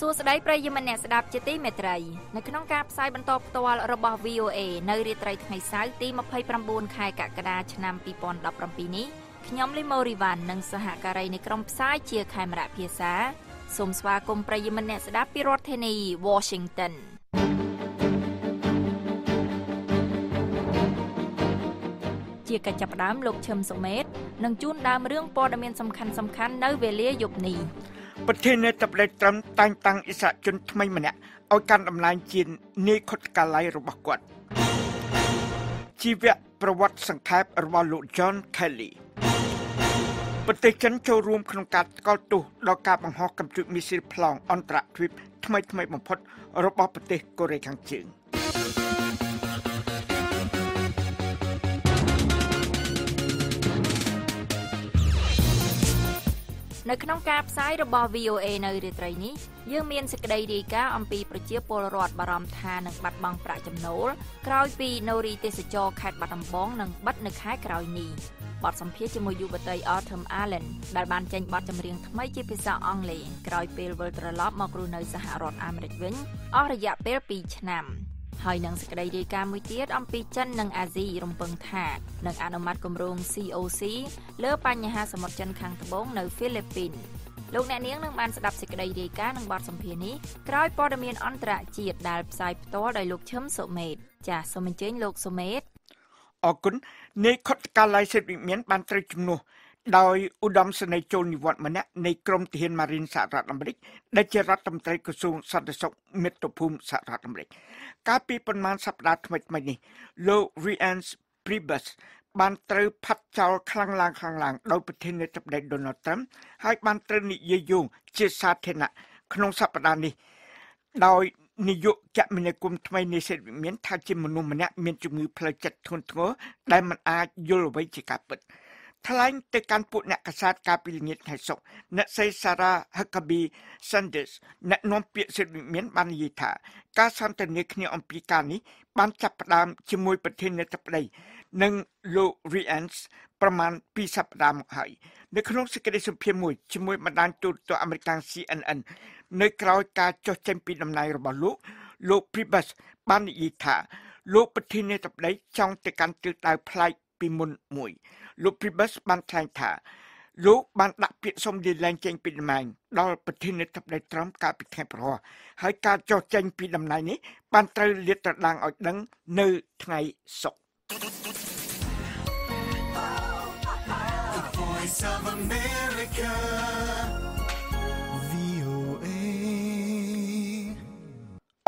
សួស្តីប្រិយមិត្តអ្នកស្ដាប់ជាទីមេត្រីនៅក្នុងការផ្សាយបន្តផ្ទាល់របស់ VOA នៅរាត្រីថ្ងៃសៅរ៍ទី29ខែកក្កដាឆ្នាំ2017នេះខ្ញុំលីម៉ូរីវ៉ាន់និងសហការីនៃក្រុមផ្សាយជាខេមរៈភាសាសូមស្វាគមន៍ប្រិយមិត្តអ្នកស្ដាប់ពីរដ្ឋធានី Washington ជាកិច្ចចាប់ផ្ដើមលោកឈឹមសុមេតនឹងជូន ដើមរឿងព័ត៌មាន សំខាន់ៗនៅវេលាយប់នេះប្រធានាធិបតីត្រឹមតែងតាំងអិសរាជនថ្មីម្នាក់ឲ្យកាន់តំណែងជានាយខុតកាឡៃរបស់គាត់ជីវប្រវត្តិសង្ខេបរបស់លោក John Kelly ប្រទេសចិនចូលរួមក្នុងការថ្កោលទោសដល់ការបង្ហោះកំព្យូទ័រមីស៊ីលប្លង់អន្តរជាតិថ្មីថ្មីបំផុត របស់ប្រទេសកូរ៉េខាងជើង។នៅក្នុងការផ្សាយរបស់ VOA នៅរាត្រីនេះយើងមានសេចក្តីរាយការណ៍អំពីប្រជាពលរដ្ឋបារម្ភថានឹងបាត់បង់ប្រាក់ចំណូលក្រោយពីនរីទេសចរខេត្តបាត់ដំបងនឹងបិទនៅខែក្រោយនេះបទសម្ភាសជាមួយយុវតី Autumn Allen ដែលបានចេញបទចម្រៀងថ្មីជាភាសាអង់គ្លេសក្រោយពេលវិលត្រឡប់មករស់នៅសហរដ្ឋអាមេរិកវិញអស់រយៈពេល2ឆ្នាំ។ហើយនឹងសេចក្តីរាយការណ៍មួយទៀតអំពីចិននិងអាស៊ីរំពឹងថានឹងអនុម័តគម្រោង COC លើបញ្ហាសមុទ្រចិនខាងត្បូងនៅហ្វីលីពីនលោកអ្នកនាងនឹងបានស្ដាប់សេចក្តីរាយការណ៍នឹងបទសម្ភាសន៍នេះក្រោយព័ត៌មានអន្តរជាតិដែលផ្សាយផ្ទាល់ដោយលោកឈឹមសុមេត ចាសសូមអញ្ជើញលោកសុមេតអរគុណនាយខុតកាឡៃសិទ្ធិវិមានបានត្រូវជំនួសដោយឧត្តមសេនីយ៍ចូលនិវត្តន៍ម្នាក់នៃក្រមទាហានម៉ារីនសហរដ្ឋអាមេរិកដែលជារដ្ឋមន្ត្រីក្រសួងសន្តិសុខមាតុភូមិសហរដ្ឋអាមេរិក កាលពីប្រមាណសប្តាហ៍ថ្មីៗនេះលោក Rians Priebus បានត្រូវផាត់ចោលខ្លាំងឡើងខ្លាំងឡើងដោយប្រធានាធិបតី Donald Trump ហើយបានត្រូវនិយាយយោងជាសាធារណៈក្នុងសប្តាហ៍នេះ ដោយនាយកគមនាគមថ្មីនៃសេដ្ឋវិមាន ថាជាមនុស្សម្នាក់មានជំងឺផ្លូវចិត្តធ្ងន់ធ្ងរដែលមិនអាចយល់អ្វីជាការពិត។ថ្លែងទៅកាន់ពួកអ្នកកសាតកាលពីល្ងាចថ្ងៃសុក្រអ្នកស្រី Sara Huckabee Sanders អ្នកនាំពាក្យសិទ្ធិវិមានបាននិយាយថា ការសន្ទនាគ្នាអំពីការនេះបានចាប់ផ្ដើមជាមួយប្រធានាធិបតីនិងលោក Rience ប្រមាណ2សប្តាហ៍មកហើយនៅក្នុងសេចក្តីសម្ភាសន៍មួយជាមួយបណ្ដាញទូរទស្សន៍អាមេរិក CNN នៅក្រោយការចុះចេញពីតំណែងរបស់លោកលោក Pribas បាននិយាយថាលោកប្រធានាធិបតីចង់ទៅកាន់ទិសដៅប្លែកពីមុនមួយ លោក Pribus បានថ្លែងថាលោកបានដាក់ពាក្យសុំលាលែងចេញពីតំណែងដល់ប្រធានាធិបតីត្រាំកាលពីខែប្រហោះហើយការចោះចេញ ពីតំណែងនេះបានត្រូវលាតត្រដាងឲ្យដឹងនៅថ្ងៃសុក្រ Voice of America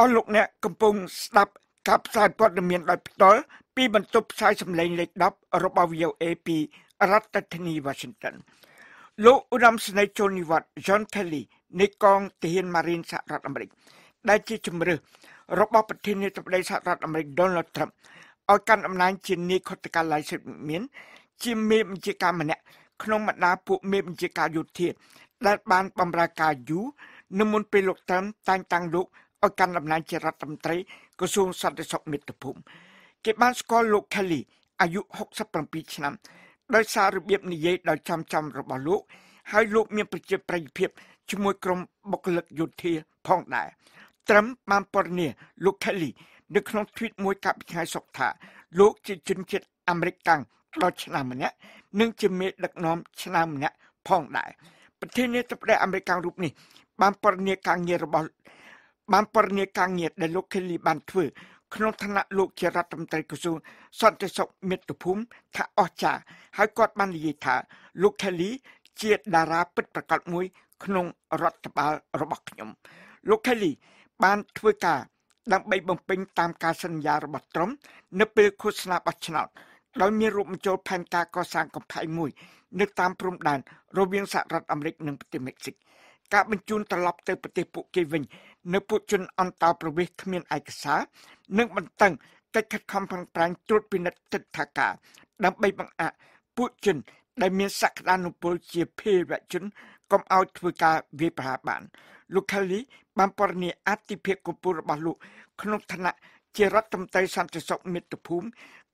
អរលោកអ្នកកំពុងស្ដាប់ ការផ្សាយព័ត៌មានដោយផ្ទាល់ពីបន្ទប់ផ្សាយសម្លេងលេខ10របស់ VOA ពីរដ្ឋធានី Washington លោកឧត្តមស្នេហ៍ជលនិវត្ត John Kelly នៃកងទាហានម៉ារីនសហរដ្ឋអាមេរិក ដែលជាជំរើសរបស់ប្រធានាធិបតីសហរដ្ឋអាមេរិក Donald Trump ឲ្យកាន់អំណាចជានាយខុទ្ទកាល័យសិទ្ធិមានជាមេបញ្ជាការម្នាក់ក្នុងបណ្ដាពួកមេបញ្ជាការយោធាដែលបាន បម្រើការយូរនៅមុនពេលលោកត្រាំតែងតាំងលោកឲ្យកាន់តំណែងជារដ្ឋមន្ត្រីក្រសួងសន្តិសុខមាតុភូមិគេបានស្គាល់លោក Kelly អាយុ67ឆ្នាំ ដោយសាររបៀបនិយាយដោយចំចំរបស់លោក ហើយលោកមានប្រជាប្រិយភាពជាមួយក្រុមបុគ្គលិកយោធាផងដែរត្រឹមបានពរនីលោក Kelly នៅក្នុង tweet មួយកាលពីថ្ងៃសុក្រថាលោក ជាជនជាតិអាមេរិកកាំងដល់ឆ្នាំម្នាក់និងជាមេដឹកនាំឆ្នាំម្នាក់ផងដែរប្រធានាធិបតីអាមេរិករូបនេះបានពរនីការងាររបស់បានពរនីការងារដែលលោក Kelly បានធ្វើក្នុងឋានៈលោកជារដ្ឋមន្ត្រីក្រសួងសន្តិសុខមាតុភូមិថាអស្ចារ្យហើយគាត់បាននិយាយថា លោកខេលី ជាតារាពិតប្រាកដមួយ ក្នុងរដ្ឋបាលរបស់ខ្ញុំ លោកខេលី បានធ្វើការដើម្បីបំពេញតាមការសន្យារបស់ត្រុំនៅពេលឃោសនាបោះឆ្នោតដោយមានរូបបញ្ចូលផែនការកសាងកំផែងមួយនៅតាមព្រំដែនរវាងសហរដ្ឋអាមេរិកនិងប្រទេសមិចស៊ិកការបញ្ជូនត្រឡប់ទៅប្រទេសពួកគេវិញនៅពួកជនអន្តោប្រវេសន៍គ្មានឯកសារ និងបន្តឹងកិច្ចខិតខំប្រឹងប្រែងត្រួតពិនិត្យទឹកថាការដើម្បីបង្អាក់ពួកជន ដែលមានសក្តានុពលជាភាវជនកុំឲ្យធ្វើការវាយប្រហារបានលោកខាលីបានបរិនិអតិភិកកំពូលរបស់លោក ក្នុងឋានៈជារដ្ឋមន្ត្រីសន្តិសុខមាតុភូមិ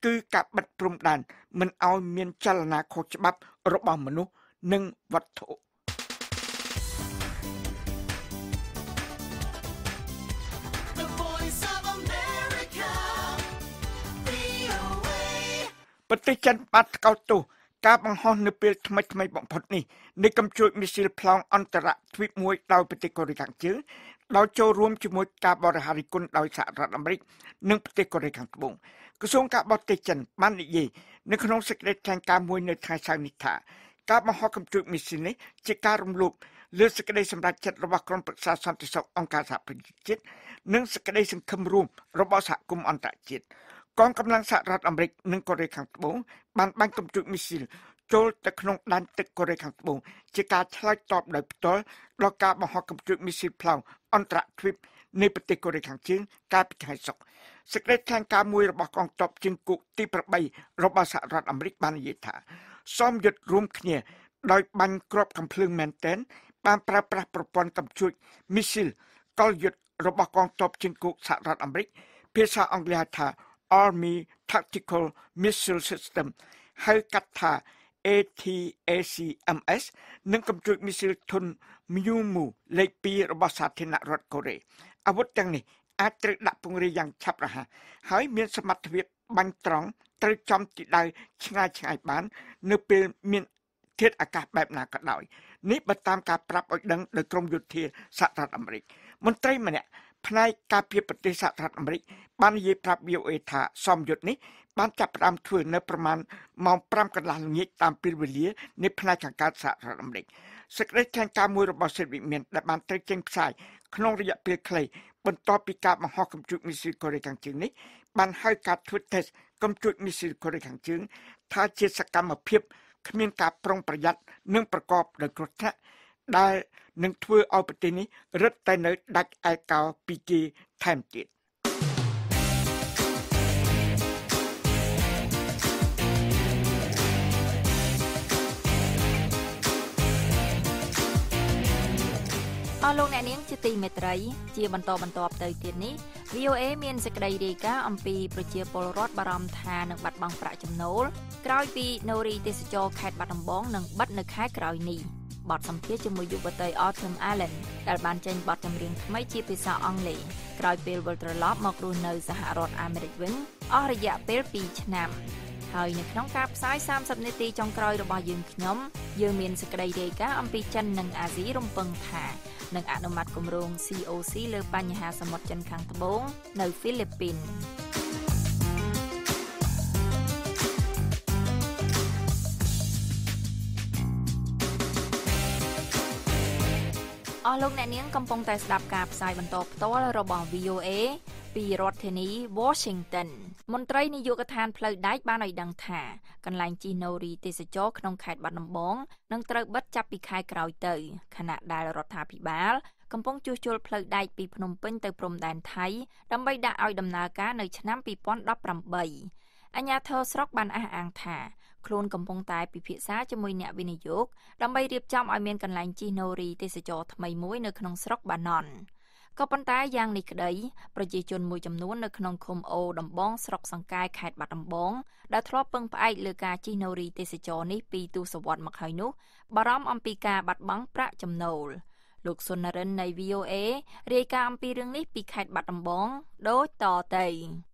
គឺការបិទព្រំដែនមិនឲ្យ មានចលនាខុសច្បាប់របស់មនុស្សនិងវត្ថុប្រទេសចិនបានថ្កោលទោសការបង្ហោះនៅពេលថ្មីថ្មីបំផុតនេះនៃកំជួយមីស៊ីលប្លង់អន្តរជាតិមួយដោយប្រទេសកូរ៉េខាងជើងដោយចូលរួមជាមួយការបរិហារិគុណដោយសហរដ្ឋអាមេរិកនិងប្រទេសកូរ៉េខាងត្បូងក្រសួងការបរទេសចិនបាននិយាយនៅក្នុងសេចក្តីថ្លែងការណ៍មួយនៅថ្ងៃសៅរ៍នេះថាការបង្ហោះកំជួយមីស៊ីលនេះជាការរំលោភលើសេចក្តីសម្រេចចិត្តរបស់ក្រុមប្រឹក្សាសន្តិសុខអង្គការសហប្រជាជាតិនិងសេចក្តីសង្ឃឹមរួមរបស់សហគមន៍អន្តរជាតិកងកម្លាំងសហរដ្ឋអាមេរិកនិងកូរ៉េខាងត្បូងបានបាញ់កំជុកមីស៊ីលចូលទៅក្នុងដែនទឹកកូរ៉េខាងត្បូងជាការឆ្លើយតបដោយផ្ទាល់ដល់ការបង្ហោះកំជុកមីស៊ីលផ្លោងអន្តរជាតិនៃប្រទេសកូរ៉េខាងជើងកាលពីថ្ងៃសុក្រសេចក្តីថ្លែងការណ៍មួយរបស់កងទ័ពជើងគោក ទី8របស់សហរដ្ឋអាមេរិកបាននិយាយថា សមយុទ្ធរួមគ្នាដោយបាញ់គ្រាប់កំភ្លើងមែនតែនបានប្រើប្រាស់ប្រព័ន្ធកំជួយមីស៊ីលកលយុទ្ធរបស់កងទ័ពជើងគោកសហរដ្ឋអាមេរិកភាសាអង់គ្លេសហៅថា Army Tactical Missile System ហៅកាត់ថា ATACMS និងកំជួចមីស៊ីលធុន Myumu លេខ2របស់សាធារណរដ្ឋកូរ៉េអាវុធទាំងនេះអាចត្រូវដាក់ពង្រាយយ៉ាងឆាប់រហ័សហើយមានសមត្ថភាពបាញ់ត្រង់ត្រូវចំទីដៅឆ្ងាយឆ្ងាយបាននៅពេលមានធាតុអាកាសបែបណាក៏ដោយនេះបើតាមការប្រាប់ឲ្យដឹងដោយក្រមយុធាសហរដ្ឋអាមេរិកមន្ត្រីម្នាក់ផ្នែកការពារប្រទេសសហរដ្ឋអាមេរិកបាននិយាយប្រាប់ VOA ថាសមយុទ្ធនេះ បានចាប់ផ្ដើមធ្វើនៅប្រមាណម៉ោង5កន្លះល្ងាចតាមពេលវេលានៃផ្នែកខាងកើតសហរដ្ឋអាមេរិកសេចក្តីថ្លែងការណ៍មួយរបស់សេដ្ឋវិមានដែលបានត្រូវចេញផ្សាយក្នុងរយៈពេលខ្លីបន្ទាប់ពីការបង្ហោះកំជុចមីស៊ីលកូរ៉េខាងជើងនេះបានហៅការធ្វើតេស្តកំជុចមីស៊ីលកូរ៉េខាងជើងថាជាសកម្មភាពគ្មានការប្រុងប្រយ័ត្ននិងប្រកបដោយគ្រោះថ្នាក់ដែលនឹងធ្វើឲ្យប្រទេសនេះរឹតតែនៅដាច់ឯកោពីគេថែមទៀតអស់លោកអ្នកនាងជាទីមេត្រីជាបន្តបន្ទាប់ទៅទៀតនេះ VOA មានសេចក្តីរាយការណ៍អំពីប្រជាពលរដ្ឋបារម្ភថានឹងបាត់បង់ប្រាក់ចំណូល ក្រោយពីនូរីទេសចរខេត្តបាត់ដំបងនិងបិទនៅខែក្រោយនេះ។បទសម្ភាសជាមួយយុវតី Autumn Allen ដែលបានចេញបទចម្រៀងថ្មីជាភាសាអង់គ្លេសក្រោយពេលវិលត្រឡប់មករស់នៅសហរដ្ឋអាមេរិកវិញអស់រយៈពេល2ឆ្នាំហើយនៅក្នុងការផ្សាយ30នាទីចុងក្រោយរបស់យើងខ្ញុំយើងមានសេចក្តីរាយការណ៍អំពីចិននិងអាស៊ីរំពឹងថានឹងអនុម័តគម្រោង COC លើបញ្ហាសមុទ្រចិនខាងត្បូងនៅហ្វីលីពីនស់លោកអ្នកនាងកំពុងតែស្ដាប់ការផ្សាយបន្តផ្ទាល់របស់ VOA ពីរដ្ឋធានី Washington មន្ត្រីនាយកដ្ឋានផ្លូវដែកបានឲ្យដឹងថាកន្លែងជីណូរីទេសចរក្នុងខេត្តបាត់ដំបងនឹងត្រូវបិទចាប់ពីខែក្រោយទៅខណៈដែលរដ្ឋាភិបាល កំពុងជួសជុលផ្លូវដែកពីភ្នំពេញទៅព្រំដែនថៃដើម្បីដាក់ឲ្យដំណើរការនៅឆ្នាំ2018អញ្ញាធិស្រុកបានអះអាងថាខ្លួនកំពុងតែពិភាក្សាជាមួយអ្នកវិនិយោគដើម្បីរៀបចំឲ្យមានកន្លែងជិះណូរីទេសចរថ្មីមួយនៅក្នុងស្រុកបាណន់ក៏ប៉ុន្តែយ៉ាងនេះក្តីប្រជាជនមួយចំនួននៅក្នុងឃុំអូដំបងស្រុកសង្កែខេត្តបាត់ដំបងដែលធ្លាប់ពឹងផ្អែកលើការជិះណូរីទេសចរនេះពីទូសវ័តមកហើយនោះបារម្ភអំពីការបាត់បង់ប្រាក់ចំណូលលោកសុនរិននៃ VOA រាយការណ៍អំពីរឿងនេះពីខេត្តបាត់ដំបង ដូចតទៅ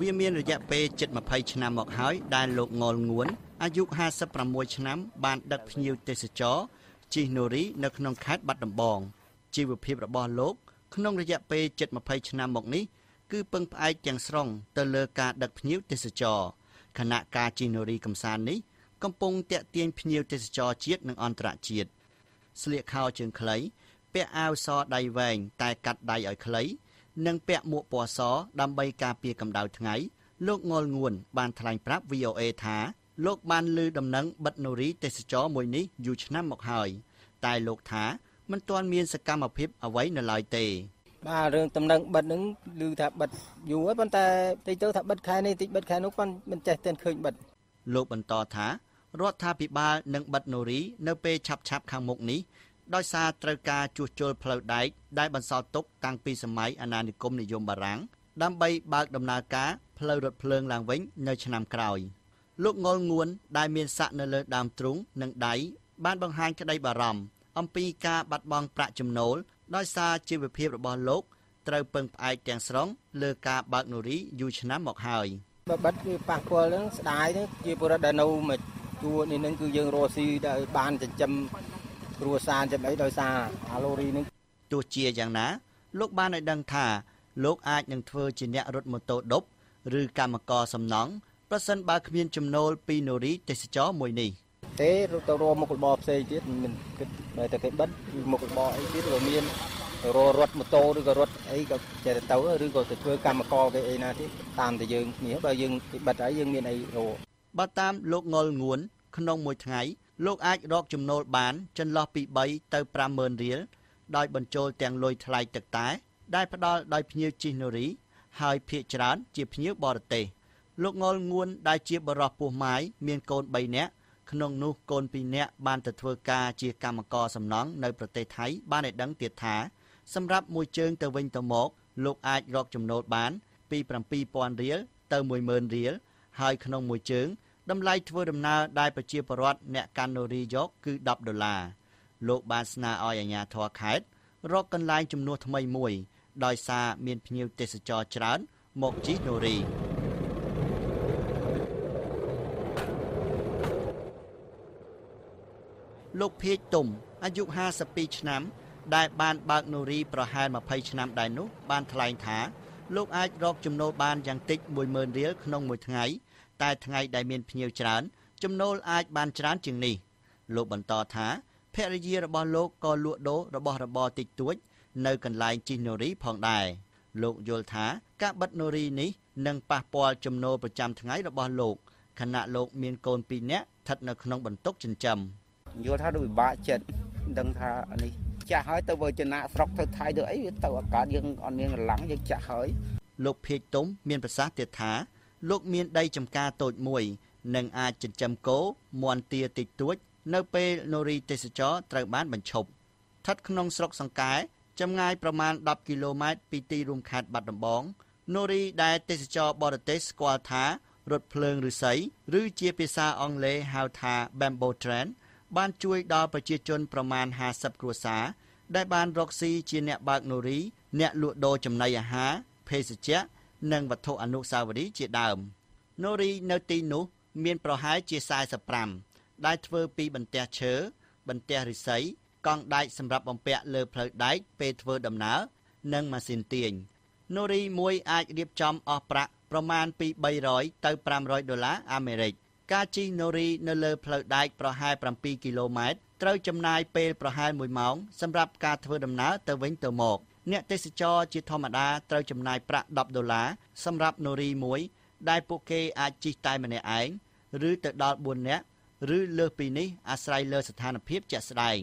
វាមានរយៈពេលជិត20ឆ្នាំមកហើយដែលលោកងលងួនអាយុ56ឆ្នាំបាន ដឹកភ្ញៀវទេសចរជិះនូរី នៅក្នុងខេត្តបាត់ដំបងជីវភាពរបស់លោកក្នុងរយៈពេលជិត20ឆ្នាំមកនេះគឺពឹងផ្អែកទាំងស្រុងទៅលើការដឹកភ្ញៀវទេសចរខណៈការជិះនូរីកំសាន្តនេះកំពុងតាក់ទាញភ្ញៀវទេសចរជាតិនិងអន្តរជាតិស្លៀកខោជើងខ្លីពាក់អាវសដៃវែងតែកាត់ដៃឲ្យខ្លីនិងពាក់មួកពណ៌សដើម្បីការពារកម្ដៅថ្ងៃលោកងលងួន បានថ្លែងប្រាប់ VOA ថាលោកបានលើដំណឹងបិទនូរីទេសចរមួយនេះយូរឆ្នាំមកហើយតែលោកថាមិនទាន់មានសកម្មភាពអ្វីនៅឡើយទេ បាទរឿងតំណែងបិទនឹងឮថាបិទយូរហើយប៉ុន្តែតិចទៅថាបិទខែនេះតិចបិទខែនោះប៉ុន្តែមិនចេះទិនឃើញបិទលោកបន្តថារដ្ឋាភិបាលនឹងបិទនូរីនៅពេលឆាប់ៗខាងមុខនេះដោយសារត្រូវការជួសជុលផ្លូវដែកដែលបន្សល់ទុកតាំងពីសម័យអាណានិគមនិយមបារាំងដើម្បីបើកដំណើរការផ្លូវរថភ្លើងឡើងវិញនៅឆ្នាំក្រោយលោកងល់ងួនដែលមានស័ក្តិនៅលើដើមទ្រូងនិងដៃបានបង្ហាញក្តីបារម្ភអំពីការបាត់បង់ប្រាក់ចំណូលដោយសារជីវភាពរបស់លោកត្រូវពឹងផ្អែកទាំងស្រុងលើការបើកនូរីយូរឆ្នាំមកហើយបើបិទគឺប៉ះពាល់នឹងស្ដាយនឹងជាពលរដ្ឋដែលនៅមួយជួរនេះនឹងគឺយើងរស់ស៊ីដែលបានចិញ្ចឹមគ្រួសារចាំអីដោយសារអាឡូរីនេះទោះជាយ៉ាងណាលោកបានឲ្យដឹងថាលោកអាចនឹងធ្វើជាអ្នករត់ម៉ូតូដប់ ឬ កម្មករសំណង់ប្រសិនបើគ្មាន ចំណូលពីនរីទេសចរមួយនេះទេរត់ទៅរមុខរបរផ្សេងទៀតមិនគិតតែគេបិទគឺមុខរបរអីទៀតក៏មានររត់ម៉ូតូឬក៏រត់អីក៏ចេះទៅទៅឬក៏ទៅធ្វើកម្មករគេអីណាទៀតតាមតែយើងគ្នាបើយើងគេបិទហើយយើងមានអីរបើតាមលោកងុលងួន ក្នុងមួយថ្ងៃលោកអាចរកចំណូលបាន ចន្លោះពី3ទៅ50000រៀលដោយបញ្ចូលទាំងលុយថ្លៃទឹកតែដែលផ្ដល់ដោយភ្ញៀវជិះនារីហើយភាគច្រើនជាភ្ញៀវបរទេសលោកងល់ងួនដែលជាបរិះពោះម៉ាយមានកូន3នាក់ក្នុងនោះកូន2នាក់បានទៅធ្វើការជាកម្មករសំណង់នៅប្រទេសថៃ បានឲ្យដឹងទៀតថាសម្រាប់មួយជើងទៅវិញទៅមក លោកអាចរកចំណូលបាន ពី7000រៀលទៅ10000រៀលហើយក្នុងមួយជើងតម្លៃធ្វើដំណើរដែលប្រជាពលរដ្ឋអ្នកកាន់នរីយកគឺ10ដុល្លារលោកបានស្នើឲ្យអាជ្ញាធរខេត្តរកកន្លែងជំនួសថ្មីមួយដោយសារមានភ្ញៀវទេសចរច្រើន មកជីកនរីលោកភៀកទុំអាយុ52ឆ្នាំ ដែលបានបើកនរីប្រហែល20ឆ្នាំដែរនោះបានថ្លែងថាលោកអាចរកចំណូលបានយ៉ាងតិច10000រៀលក្នុងមួយថ្ងៃ។តែថ្ងៃដែលមានភ្ញៀវច្រើនចំណូលអាចបានច្រើនជាងនេះលោកបន្តថាភរិយារបស់លោកក៏លក់ដូររបស់របរតិចតួចនៅកន្លែងជីណូរីផងដែរលោកយល់ថាការបិទណូរីនេះនឹងប៉ះពាល់ចំណូលប្រចាំថ្ងៃរបស់លោកខណៈលោកមានកូន2នាក់ស្ថិតនៅក្នុងបន្ទុកចិញ្ចឹមយល់ថាដូចពិបាកចិត្តដឹងថានេះចាស់ហើយទៅធ្វើចំណាក់ស្រុកធ្វើថៃទៅអីវាទៅអាកាសយើងអត់មានកន្លាំងយើងចាស់ហើយលោកភេកទុំមានប្រសាសន៍ទៀតថាលោក មាន ដីចម្ការតូចមួយនិងអាចចិញ្ចឹមគោមាន់ទាតិចតួច នៅពេលនរីទេសចរត្រូវបានបញ្ឈប់ស្ថិតក្នុងស្រុកសង្កែចម្ងាយប្រមាណ10គីឡូម៉ែត្រពីទីរួមខេត្តបាត់ដំបង នរីដែលទេសចរបរទេសស្គាល់ថារថភ្លើងឫស្សីឬជាភាសាអង់គ្លេសហៅថា Bamboo Train បានជួយដល់ប្រជាជន ប្រមាណ50គ្រួសារដែលបានរកស៊ីជាអ្នកបើកនរី អ្នកលក់ដូរចំណីអាហារភេសជ្ជៈនិងវត្ថុអនុស្សាវរីយ៍ជាដើមនូរីនៅទីនោះ មាន ប្រហែលជា45ដែលធ្វើពីបន្ទះឈើបន្ទះឫស្សីកង់ដែកសម្រាប់បំពាក់ លើផ្លូវដែកពេលធ្វើដំណើរនិងម៉ាស៊ីនទាញនូរីមួយ អាចរៀបចំអស់ប្រាក់ប្រមាណពី300ទៅ500ដុល្លារអាមេរិកការជិះនូរីនៅលើ ផ្លូវដែកប្រហែល7គីឡូម៉ែត្រត្រូវចំណាយពេលប្រហែល1ម៉ោងសម្រាប់ការធ្វើដំណើរទៅវិញទៅមក។អ្នកទេសចរជាធម្មតាត្រូវចំណាយប្រាក់10ដុល្លារសម្រាប់នរីមួយ ដែលពួកគេអាចជិះតែម្នាក់ឯងឬទៅដល់4នាក់ឬលើសពីនេះអាស្រ័យលើស្ថានភាពជាក់ស្ដែង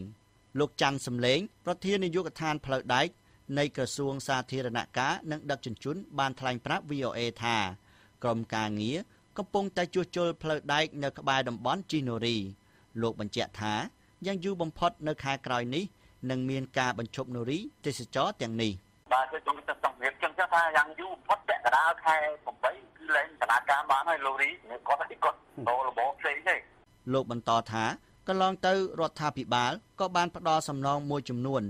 លោកច័ន្ទសំឡេង ប្រធាននាយកដ្ឋានផ្លូវដែក នៃក្រសួងសាធារណការនិងដឹកជញ្ជូនបានថ្លែងប្រាប់ VOA ថាក្រុមការងារកំពុងតែជួសជុលផ្លូវដែកនៅក្បែរតំបន់ជីណូរីលោកបញ្ជាក់ថាយ៉ាងយូរបំផុតនៅខែក្រោយនេះនិងមានការបញ្ឈប់នូរី ទេសចរ ទាំងនេះ បាទគឺខ្ញុំទៅសំរៀបចឹងចុះថាយ៉ាងយូរបំផុតពាក់កណ្ដាលខែ8គឺលែងដំណើរការបានហើយលូរីគាត់ឯងគាត់ដល់របបផ្សេងទេលោកបន្តថាកន្លងទៅរដ្ឋាភិបាលក៏បាន ផ្ដល់សំណងមួយចំនួន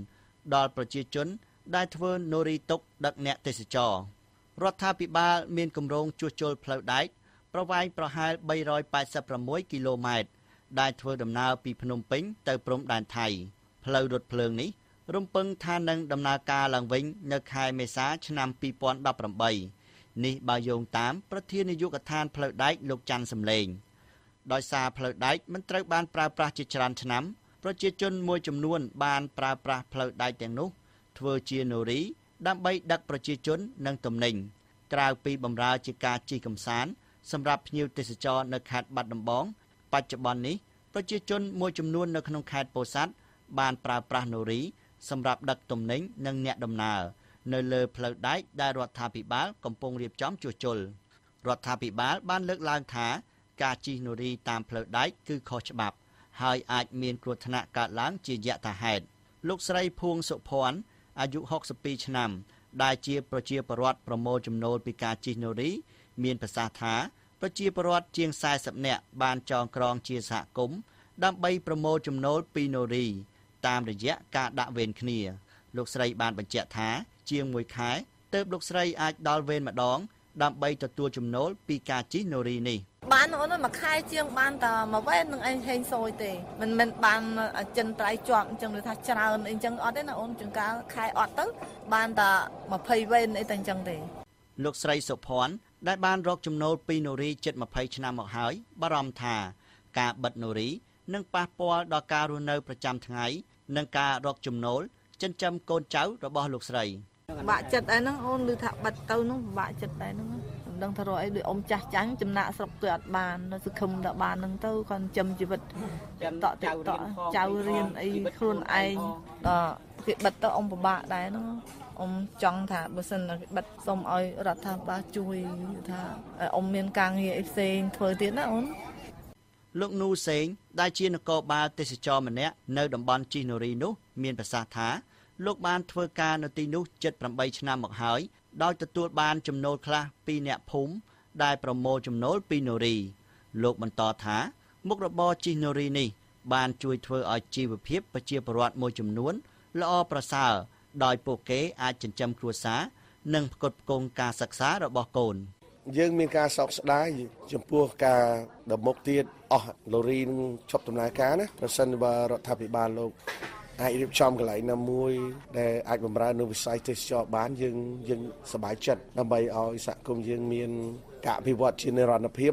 ដល់ប្រជាជន ដែលធ្វើនូរីទុកដឹកអ្នកទេសចររដ្ឋាភិបាល មានគម្រោងជួសជុលផ្លូវដែកប្រវែងប្រហែល386គីឡូម៉ែត្រដែលធ្វើដំណើរពីភ្នំពេញទៅព្រំដែនថៃ។ផ្លូវរថភ្លើងនេះរំពឹងថានឹងដំណើរការឡើងវិញនៅខែមេសា ឆ្នាំ2018នេះបើយោងតាមប្រធាននាយកដ្ឋានផ្លូវដែកលោកច័ន្ទសំលេងដោយសារផ្លូវដែកមិនត្រូវបានប្រើប្រាស់ជាច្រើនឆ្នាំប្រជាជនមួយចំនួនបានប្រើប្រាស់ផ្លូវដែកទាំងនោះ ធ្វើជានូរីដើម្បីដឹកប្រជាជន និងទំនិញក្រៅពីបម្រើជាការជិះកម្សាន្តសម្រាប់ភ្ញៀវទេសចរ នៅខេត្តបាត់ដំបងបច្ចុប្បន្ននេះប្រជាជនមួយចំនួននៅក្នុងខេត្តពោធិ៍សាត់បានប្រើប្រាស់នារីសម្រាប់ដឹកទំនិញនិងអ្នកដំណើរនៅលើផ្លូវដែកដែលរដ្ឋាភិបាលកំពុងរៀបចំជួសជុលរដ្ឋាភិបាល បានលើកឡើងថា ការជិះនារីតាមផ្លូវដែកគឺខុសច្បាប់ហើយអាចមានគ្រោះថ្នាក់កើតឡើងជាយថាហេតុលោកស្រីភួងសុភ័ណ្ឌអាយុ62ឆ្នាំដែលជា ប្រជាពលរដ្ឋប្រមូលចំណូលពីការជិះនារី មានប្រសាសន៍ថាប្រជាពលរដ្ឋជាង40នាក់បានចងក្រងជាសហគមន៍ដើម្បីប្រមូលចំណូលពីនារីតាមរយៈការដាក់វេនគ្នាលោកស្រីបានបញ្ជាក់ថាជាង1ខែទើបលោកស្រីអាចដល់វេនម្ដង ដើម្បីទទួលចំណូល ពីការជិះណូរីនេះ។បានអូនមួយខែជាង បានតែមួយវេននឹងឯងហេងសយទេមិនមិនបានចិនត្រៃជាប់អញ្ចឹងឬថាច្រើនអីអញ្ចឹងអត់ទេណាអូនចង្កាខែអត់ទៅបានតែ20វេនអីតែអញ្ចឹងទេ លោកស្រីសុភ័ណ្ឌដែលបានរកចំណូលពីនូរីជិត20ឆ្នាំមកហើយបារម្ភថាការបិទនូរីនឹងប៉ះពាល់ដល់ការរស់នៅ ប្រចាំថ្ងៃនិងការរកចំណូលចិញ្ចឹមកូនចៅរបស់លោកស្រីបាក់ចិត្តឯហ្នឹងអូនឮថាបាត់ទៅហ្នឹងបាក់ចិត្តឯហ្នឹងមិនដឹងថារកអីដោយអ៊ំចាស់ចាញ់ចំណាក់ស្រុកគេអត់បាននៅសង្ឃឹមថាបានហ្នឹងទៅគាត់ចិញ្ចឹមជីវិតតក់តក់ចៅរៀនអីខ្លួនឯងដល់គេបិទទៅអ៊ំពិបាកដែរហ្នឹងអ៊ំចង់ថាបើសិនគេបិទសូមឲ្យ រដ្ឋាភិបាលជួយថាអ៊ំមានការងារអីផ្សេងធ្វើទៀតណាអូនលោកនូសេង ដែលជានគរបាលទេសចរម្នាក់នៅតំបន់ជីណូរីនោះមានប្រសាសន៍ថាលោកបានធ្វើការនៅទីនោះជិត8ឆ្នាំមកហើយដោយទទួលបានចំណូលខ្លះពីអ្នកភូមិដែលប្រមូលចំណូលពីណូរីលោកបន្តថា មុខរបរជីណូរីនេះបានជួយធ្វើឲ្យជីវភាព ប្រជាពលរដ្ឋមួយចំនួនល្អប្រសើរដោយពួកគេអាចចិញ្ចឹមគ្រួសារនិងផ្គត់ផ្គង់ការសិក្សារបស់កូន។យើងមានការសោកស្ដាយ ចំពោះការដមុកទៀតអស់លូរីនឹងឈប់ដំណើរការណាប្រសិនបើរដ្ឋាភិបាលលោក អាចរៀបចំកន្លែងណាមួយដែលអាចបម្រើនៅវិស័យទេសចរបានយើងយើងសប្បាយចិត្តដើម្បីឲ្យសហគមន៍យើងមានការអភិវឌ្ឍជានិរន្តរភាព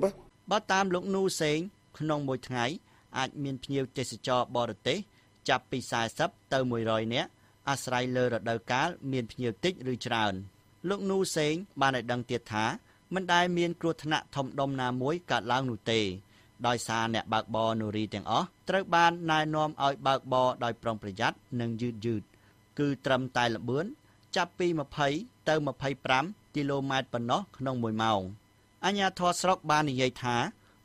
បើតាមលោកនូសេង ក្នុងមួយថ្ងៃអាចមានភ្ញៀវទេសចរបរទេស ចាប់ពី40ទៅ100នាក់អាស្រ័យលើរដូវកាលមានភ្ញៀវតិចឬច្រើន លោកនូសេង បានឲ្យដឹងទៀតថាមិនដែលមានគ្រោះថ្នាក់ធំដុំណាមួយកើតឡើងនោះទេដោយសារអ្នកបើកបរនូរីទាំងអស់ត្រូវបានណែនាំឲ្យបើកបរដោយប្រុងប្រយ័ត្ននិងយឺតយឺតគឺត្រឹមតែលបឿនចាប់ពី20ទៅ25គីឡូម៉ែត្រប៉ុណ្ណោះក្នុងមួយម៉ោងអញ្ញាធរស្រុកបាននិយាយថា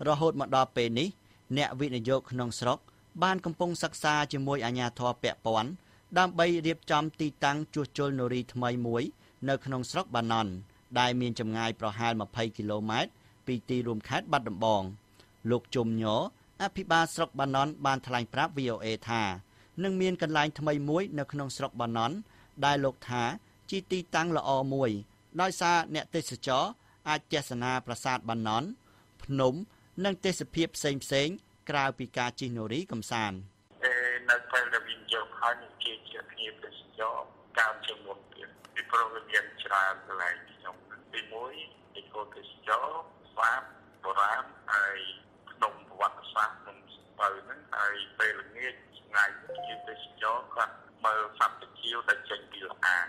រហូតមកដល់ពេលនេះ អ្នកវិនិយោគក្នុងស្រុកបានកំពុងសិក្សាជាមួយអាញាធរពាក់ព័ន្ធដើម្បីរៀបចំទីតាំងជួសជុលនូរីថ្មីមួយនៅក្នុងស្រុកបាណន់ដែលមានចម្ងាយប្រហែល20គីឡូម៉ែត្រពីទីរួមខេត្តបាត់ដំបងលោកជុំញោអភិបាលស្រុកបាណន់បានថ្លែងប្រាប់ VOA ថានឹងមានកន្លែងថ្មីមួយនៅក្នុងស្រុកបាណន់ ដែលលោកថា ជាទីតាំងល្អមួយដោយសារអ្នកទេសចរ អាចទស្សនាប្រាសាទបាណន់ ភ្នំ និងទេសភាពផ្សេងផ្សេង ក្រៅពីការជិះនារីកំសាន្តនៅពេលដែលវាយកហើយនឹងជាជាភ្ញៀវទេសចរតាមជាមុនទៀតពីព្រោះវាមានច្រើនកន្លែងទី1ឯកទេសចរស្អាតបុរាណហើយក្នុងប្រវត្តិសាស្ត្រនឹងទៅហ្នឹងហើយពេលល្ងាចថ្ងៃជាទេសចរគាត់មើលសត្វជាវដែលចេញពីលអាង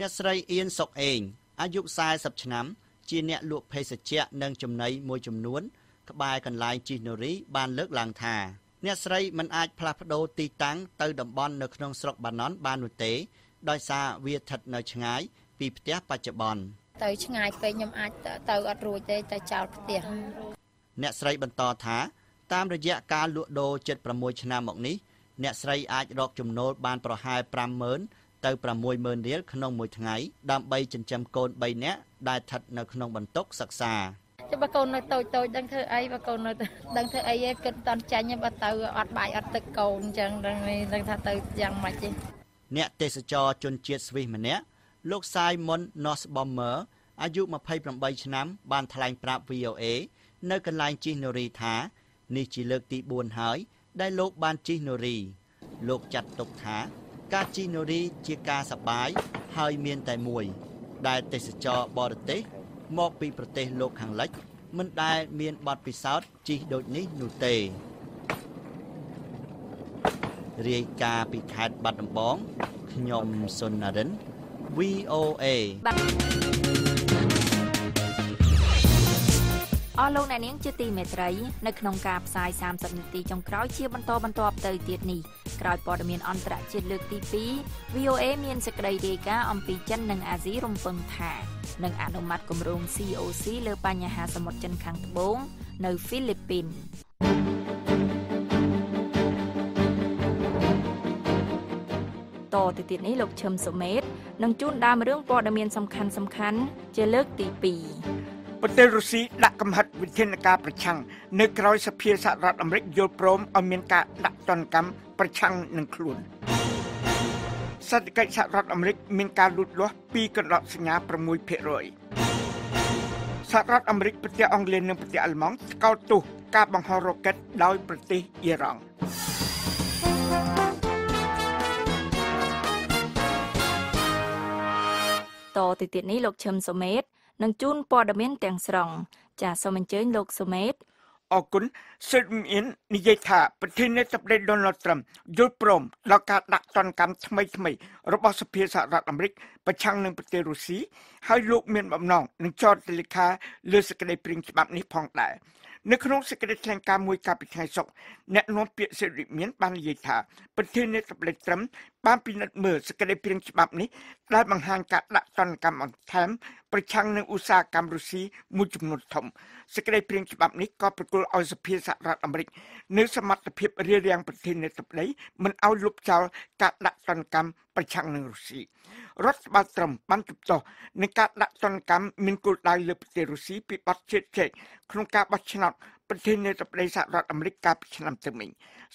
អ្នកស្រីអៀនសុកអេងអាយុ40ឆ្នាំជាអ្នកលក់ភេសជ្ជៈនិងចំណីមួយចំនួនក្បែរកន្លែងជីណូរី បានលើកឡើងថាអ្នកស្រីមិនអាចផ្លាស់ប្ដូរទីតាំងទៅតំបន់នៅក្នុងស្រុកបាណន់ បាននោះទេដោយសារវាស្ថិតនៅឆ្ងាយពីផ្ទះបច្ចុប្បន្ន។ទៅឆ្ងាយពេកខ្ញុំអាចទៅ អត់រួចទេតែចោលផ្ទះអ្នកស្រីបន្តថាតាមរយៈការលក់ដូរ76ឆ្នាំមកនេះអ្នកស្រី អាចរកចំណូលបានប្រហែល50000ទៅ60000រៀលក្នុងមួយថ្ងៃដើម្បីចិញ្ចឹមកូន3នាក់ដែលស្ថិតនៅក្នុងបន្ទុកសិក្សាចាំបើកូននៅតូចតូចដឹងធ្វើអីបើកូននៅដឹងធ្វើអីឯងគិតមិនតាន់ចាញ់បើទៅអត់បាយអត់ទឹកកូនអញ្ចឹងដឹងថាទៅយ៉ាងម៉េចទេអ្នកទេសចរជនជាតិស្វីសម្នាក់លោក Simon Nosbommer អាយុ28ឆ្នាំបានថ្លែងប្រាប់ VOA នៅកន្លែងជិះនារីថានេះជាលើកទី4ហើយ ដែលលោកបានជិះនារី លោកចាត់ទុកថា ការជិះនារីជាការសប្បាយ ហើយមានតែមួយ ដែលទេសចរបរទេស មកពីប្រទេស លោកខាងលិច មិនដែល មានបទពិសោធន៍ជិះដូចនេះនោះទេ រាយការណ៍ពីខេត្តបាត់ដំបងខ្ញុំសុននរិន VOA បាទអស់លោកអ្នកនាងជាទីមេត្រីនៅក្នុងការផ្សាយ30នាទីចុងក្រោយជាបន្តបន្ទាប់ទៅទៀតនេះក្រោយព័ត៌មានអន្តរជាតិលើកទី2 VOA មានសេចក្តីរាយការណ៍អំពីចិននិងអាស៊ីរំពឹងថានឹងអនុម័តគម្រោង COC លើបញ្ហាសមុទ្រចិនខាងត្បូងនៅហ្វីលីពីនតទៅទៀតនេះលោកឈឹមសុមេតនឹងជូនដើមរឿងព័ត៌មានសំខាន់សំខាន់ជាលើកទី2ប្រទេសរុស្ស៊ីដាក់កំហិតវិធានការប្រឆាំង នៅក្រៅសភាសហរដ្ឋអាមេរិកយល់ព្រមឲ្យមានការដាក់ទណ្ឌកម្មប្រឆាំងនឹងខ្លួនសេដ្ឋកិច្ចសហរដ្ឋអាមេរិក មានការលូតលាស់ពីកណ្ដកសញ្ញា6%សហរដ្ឋអាមេរិកប្រទេសអង់គ្លេសនិងប្រទេសអាល្លឺម៉ង់ស្កោតទោសការបង្ហោះរ៉ុកេតដោយប្រទេសអ៊ីរ៉ង់តទៅទៀតនេះលោកឈឹមសុមេតនឹងជូនព័ត៌មាន ទាំងស្រុងចាសសូមអញ្ជើញលោកសុមេតអគុណសិទ្ធិមាន និយាយថា ប្រធានាធិបតីដូណាល់ត្រាំយល់ព្រមដល់ការដាក់ទណ្ឌកម្មថ្មីថ្មី របស់សភាសហរដ្ឋអាមេរិក ប្រឆាំងនឹងប្រទេសរុស្ស៊ីហើយលោក មាន បំណងនឹងចោទលេខាលើសេចក្តីព្រាងច្បាប់នេះផងដែរនៅក្នុងសេចក្តីថ្លែងការណ៍មួយកាលពីថ្ងៃសុក្រអ្នកនាំពាក្យសេរីមានបាននិយាយថាប្រធានាធិបតីត្រាំបានពិនិត្យមើលសេចក្តីព្រាងច្បាប់នេះដែលបង្ហាញការដាក់ទណ្ឌកម្មបន្ថែមប្រឆាំងនឹងឧស្សាហកម្មរុស្ស៊ីមួយចំនួនធំសេចក្តីព្រាងច្បាប់នេះក៏ប្រគល់ឲ្យសភាសហរដ្ឋអាមេរិកនៅសមត្ថភាពរៀបរៀងប្រធានាធិបតីមិនឲ្យលុបចោលការដាក់ទណ្ឌកម្មប្រឆាំងនឹងរុស្ស៊ីរដ្ឋបាលត្រឹមបានជំទាស់នឹងការដាក់ទណ្ឌកម្មមានគោលដៅលើប្រទេសរុស្ស៊ីពីបទជាតិចេកក្នុងការបោះឆ្នោតប្រធាននាយកប្រដីសហរដ្ឋអាមេរិកកាលពីឆ្នាំទៅមិញ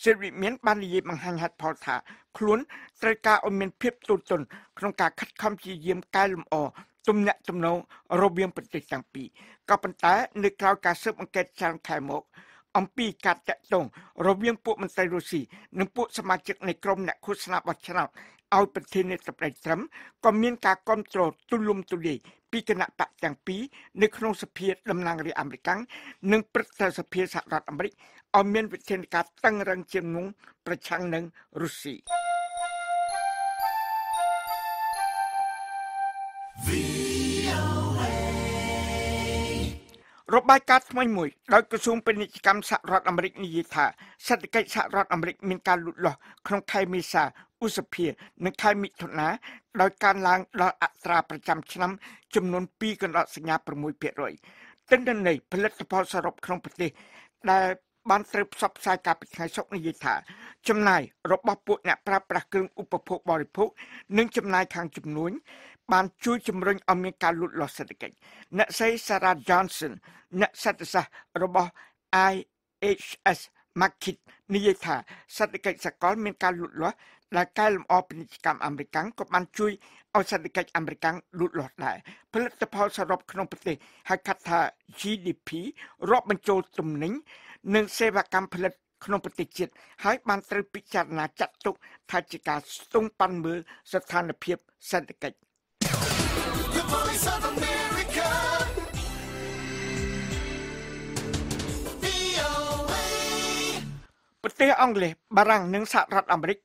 សេរីមានបាននិយាយបង្ហាញហេតុផលថាខ្លួនត្រូវការឲ្យមានភាពទូទន់ក្នុងការខិតខំព្យាយាមកែលម្អទំនាក់ទំនងរវាងប្រទេសទាំងពីរក៏ប៉ុន្តែ នៅក្រៅការស៊ើបអង្កេតច្រើនខែមក អំពីការតាក់ទងរវាងពួកមន្ត្រីរុស្ស៊ីនិងពួកសមាជិកនៃក្រុមអ្នកឃោសនាបោះឆ្នោតឲ្យប្រធានាធិបតីត្រឹមក៏មានការគ្រប់គ្រងទូលំទូលាយពីគណៈបកទាំងពីរនៅក្នុងសភាតំណាងរាស្ត្រអាមេរិកនិងព្រឹទ្ធសភាសហរដ្ឋអាមេរិកឲ្យមានវិធានការតឹងរឹងជាងមុនប្រឆាំងនឹងរុស្ស៊ីរបាយការណ៍ថ្មីមួយដោយក្រសួងពាណិជ្ជកម្មសហរដ្ឋអាមេរិកនិយាយ ថាសេដ្ឋកិច្ចសហរដ្ឋអាមេរិក មានការលូតលាស់ក្នុងខែមេសាឧសភានិងខែមិថុនាដោយកើនឡើងដល់អត្រាប្រចាំឆ្នាំចំនួន2កណ្ដោសញ្ញា6%ទិន្នន័យផលិតផលសរុបក្នុងប្រទេសដែលបានត្រូវផ្សព្វផ្សាយការពីថ្ងៃសុក្រនិយាយថាចំណាយរបស់ពួកអ្នកប្រើប្រាស់គ្រឿងឧបភោគបរិភោគនិងចំណាយខាងជំនួញបានជួយជំរុញឲ្យមានការលូតលាស់សេដ្ឋកិច្ចអ្នកស្រី Sarah Johnson អ្នកសេដ្ឋសាស្ត្ររបស់ IHS Markit និយាយថាសេដ្ឋកិច្ចសកលមាន ការលូតលាស់ដែលកែលម្អពាណិជ្ជកម្មអាមេរិកក៏បានជួយឲ្យសេដ្ឋកិច្ចអាមេរិកលូតលាស់ដែរផលិតផល សរុបក្នុងប្រទេសហៅកាត់ថា GDP រាប់បញ្ចូលទំនិញនិងសេវាកម្មផលិត ក្នុងប្រទេសជាតិហើយបានត្រូវពិចារណាចាត់ទុកថាជាការស្ទង់ប៉ាន់មើលស្ថានភាពសេដ្ឋកិច្ចប្រទេសអង់គ្លេសបារាំងនិងសហរដ្ឋអាមេរិក